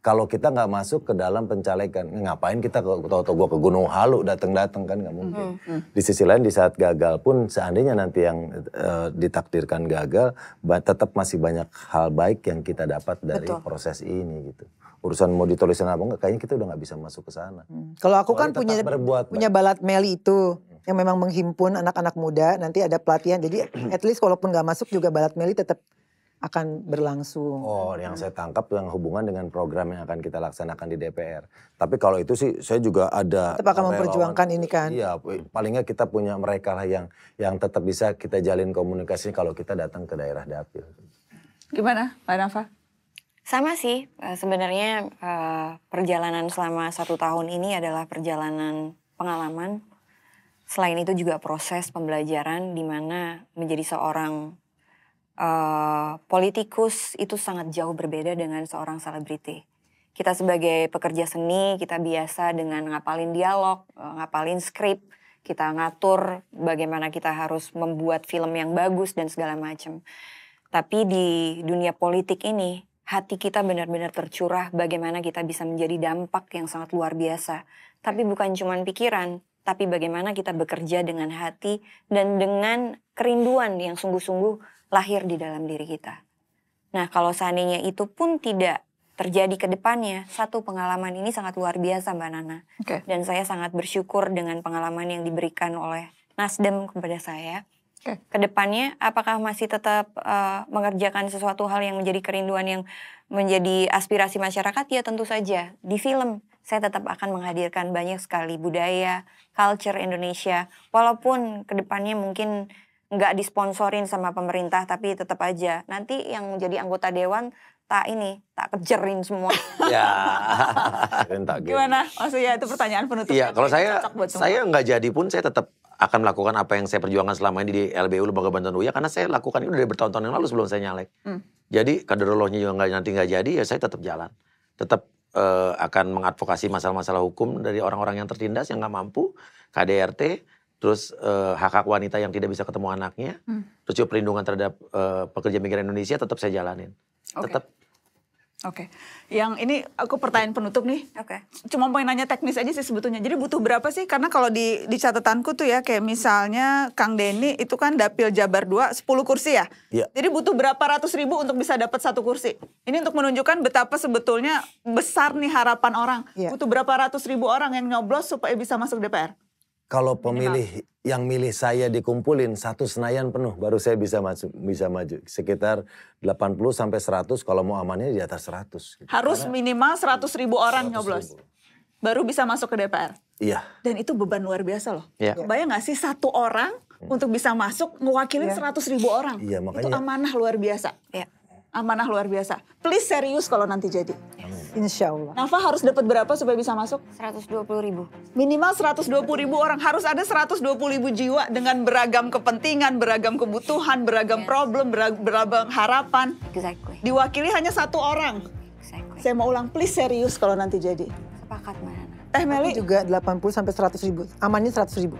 kalau kita nggak masuk ke dalam pencalekan ngapain kita ke tahu gue ke Gunung Halu datang-datang kan nggak mungkin. Mm -hmm. Di sisi lain di saat gagal pun seandainya nanti yang uh, ditakdirkan gagal, tetap masih banyak hal baik yang kita dapat dari Betul. proses ini gitu. Urusan mau ditulisin apa enggak, kayaknya kita udah nggak bisa masuk ke sana. Hmm. Kalau aku kan punya berbuat punya balat meli itu hmm. yang memang menghimpun anak-anak muda nanti ada pelatihan jadi at least walaupun nggak masuk juga balat meli tetap akan berlangsung. Oh, yang hmm. saya tangkap yang hubungan dengan program yang akan kita laksanakan di DPR. Tapi kalau itu sih saya juga ada tetap akan ya, memperjuangkan ini kan. Iya, palingnya kita punya mereka lah yang yang tetap bisa kita jalin komunikasi kalau kita datang ke daerah dapil. Gimana, Mbak Nafa? Sama sih, eh, sebenarnya eh, perjalanan selama satu tahun ini adalah perjalanan pengalaman. Selain itu juga proses pembelajaran di mana menjadi seorang Eh, politikus itu sangat jauh berbeda dengan seorang selebriti. Kita sebagai pekerja seni, kita biasa dengan ngapalin dialog, eh, ngapalin skrip, kita ngatur bagaimana kita harus membuat film yang bagus dan segala macam. Tapi di dunia politik ini, hati kita benar-benar tercurah bagaimana kita bisa menjadi dampak yang sangat luar biasa. Tapi bukan cuma pikiran, tapi bagaimana kita bekerja dengan hati dan dengan kerinduan yang sungguh-sungguh lahir di dalam diri kita. Nah, kalau seandainya itu pun tidak terjadi ke depannya, satu pengalaman ini sangat luar biasa Mbak Nana. Okay. Dan saya sangat bersyukur dengan pengalaman yang diberikan oleh Nasdem kepada saya. Okay. Kedepannya, apakah masih tetap uh, mengerjakan sesuatu hal yang menjadi kerinduan yang menjadi aspirasi masyarakat? Ya tentu saja. Di film, saya tetap akan menghadirkan banyak sekali budaya, culture Indonesia. Walaupun kedepannya mungkin nggak disponsorin sama pemerintah tapi tetap aja nanti yang jadi anggota dewan tak ini tak kejerin semua ya gimana maksudnya itu pertanyaan penutup iya kalau saya saya nggak jadi pun saya tetap akan melakukan apa yang saya perjuangkan selama ini di LBU Lembaga Bantuan Uya karena saya lakukan itu dari bertahun-tahun yang lalu sebelum saya nyalek hmm. jadi kaderologinya juga nggak nanti nggak jadi ya saya tetap jalan tetap uh, eh, akan mengadvokasi masalah-masalah hukum dari orang-orang yang tertindas yang nggak mampu KDRT terus uh, eh, hak hak wanita yang tidak bisa ketemu anaknya, hmm. terus juga perlindungan terhadap uh, pekerja migran Indonesia tetap saya jalanin, okay. tetap. Oke, okay. yang ini aku pertanyaan penutup nih. Oke. Okay. Cuma mau nanya teknis aja sih sebetulnya. Jadi butuh berapa sih? Karena kalau di di catatanku tuh ya kayak misalnya Kang Denny itu kan dapil Jabar 2 10 kursi ya. Iya. Jadi butuh berapa ratus ribu untuk bisa dapat satu kursi. Ini untuk menunjukkan betapa sebetulnya besar nih harapan orang. Yeah. Butuh berapa ratus ribu orang yang nyoblos supaya bisa masuk DPR kalau pemilih Minimal. yang milih saya dikumpulin satu Senayan penuh baru saya bisa masuk bisa maju sekitar 80 sampai 100 kalau mau amannya di atas 100. Gitu. Harus Karena minimal 100 ribu orang 100 nyoblos. Baru bisa masuk ke DPR. Iya. Dan itu beban luar biasa loh. ya. Bayang gak sih satu orang hmm. untuk bisa masuk mewakili ya. 100 ribu orang. Iya, makanya. Itu amanah luar biasa. Iya amanah luar biasa. Please serius kalau nanti jadi. Yes. Insya Allah. Nafa harus dapat berapa supaya bisa masuk? 120 ribu. Minimal 120 ribu orang. Harus ada 120 ribu jiwa dengan beragam kepentingan, beragam kebutuhan, beragam yes. problem, beragam harapan. Exactly. Diwakili hanya satu orang. Exactly. Saya mau ulang, please serius kalau nanti jadi. Sepakat, Mbak Nana. Teh Meli? Aku juga 80 sampai 100 ribu. Amannya 100 ribu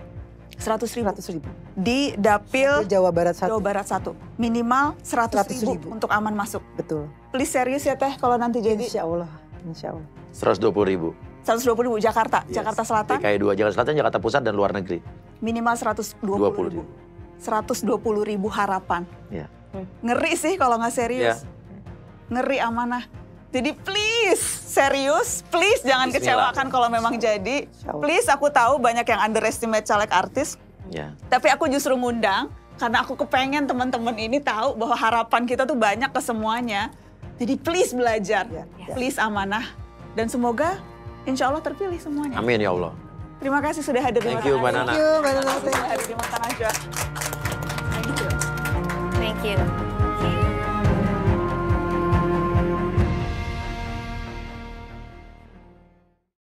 seratus ribu. Seratus ribu. Di dapil Jawa Barat satu. Jawa Barat satu. Minimal seratus ribu, ribu untuk aman masuk. Betul. Please serius ya teh kalau nanti jadi. Insya Allah. Insya Allah. Seratus dua puluh ribu. dua puluh ribu Jakarta, yes. Jakarta Selatan. DKI Dua Jakarta Selatan, Jakarta Pusat dan luar negeri. Minimal seratus dua puluh ribu. Seratus dua puluh ribu harapan. Yeah. Ngeri sih kalau nggak serius. Yeah. Ngeri amanah. Jadi please, serius, please jangan Bismillah. kecewakan kalau memang jadi. Please, aku tahu banyak yang underestimate caleg artis. Ya. Tapi aku justru ngundang karena aku kepengen teman-teman ini tahu bahwa harapan kita tuh banyak ke semuanya. Jadi please belajar, ya. please amanah, dan semoga insya Allah terpilih semuanya. Amin ya Allah. Terima kasih sudah hadir Thank di Makan you, Aja. Thank you, Mbak Nana. Terima kasih Thank you. Thank you.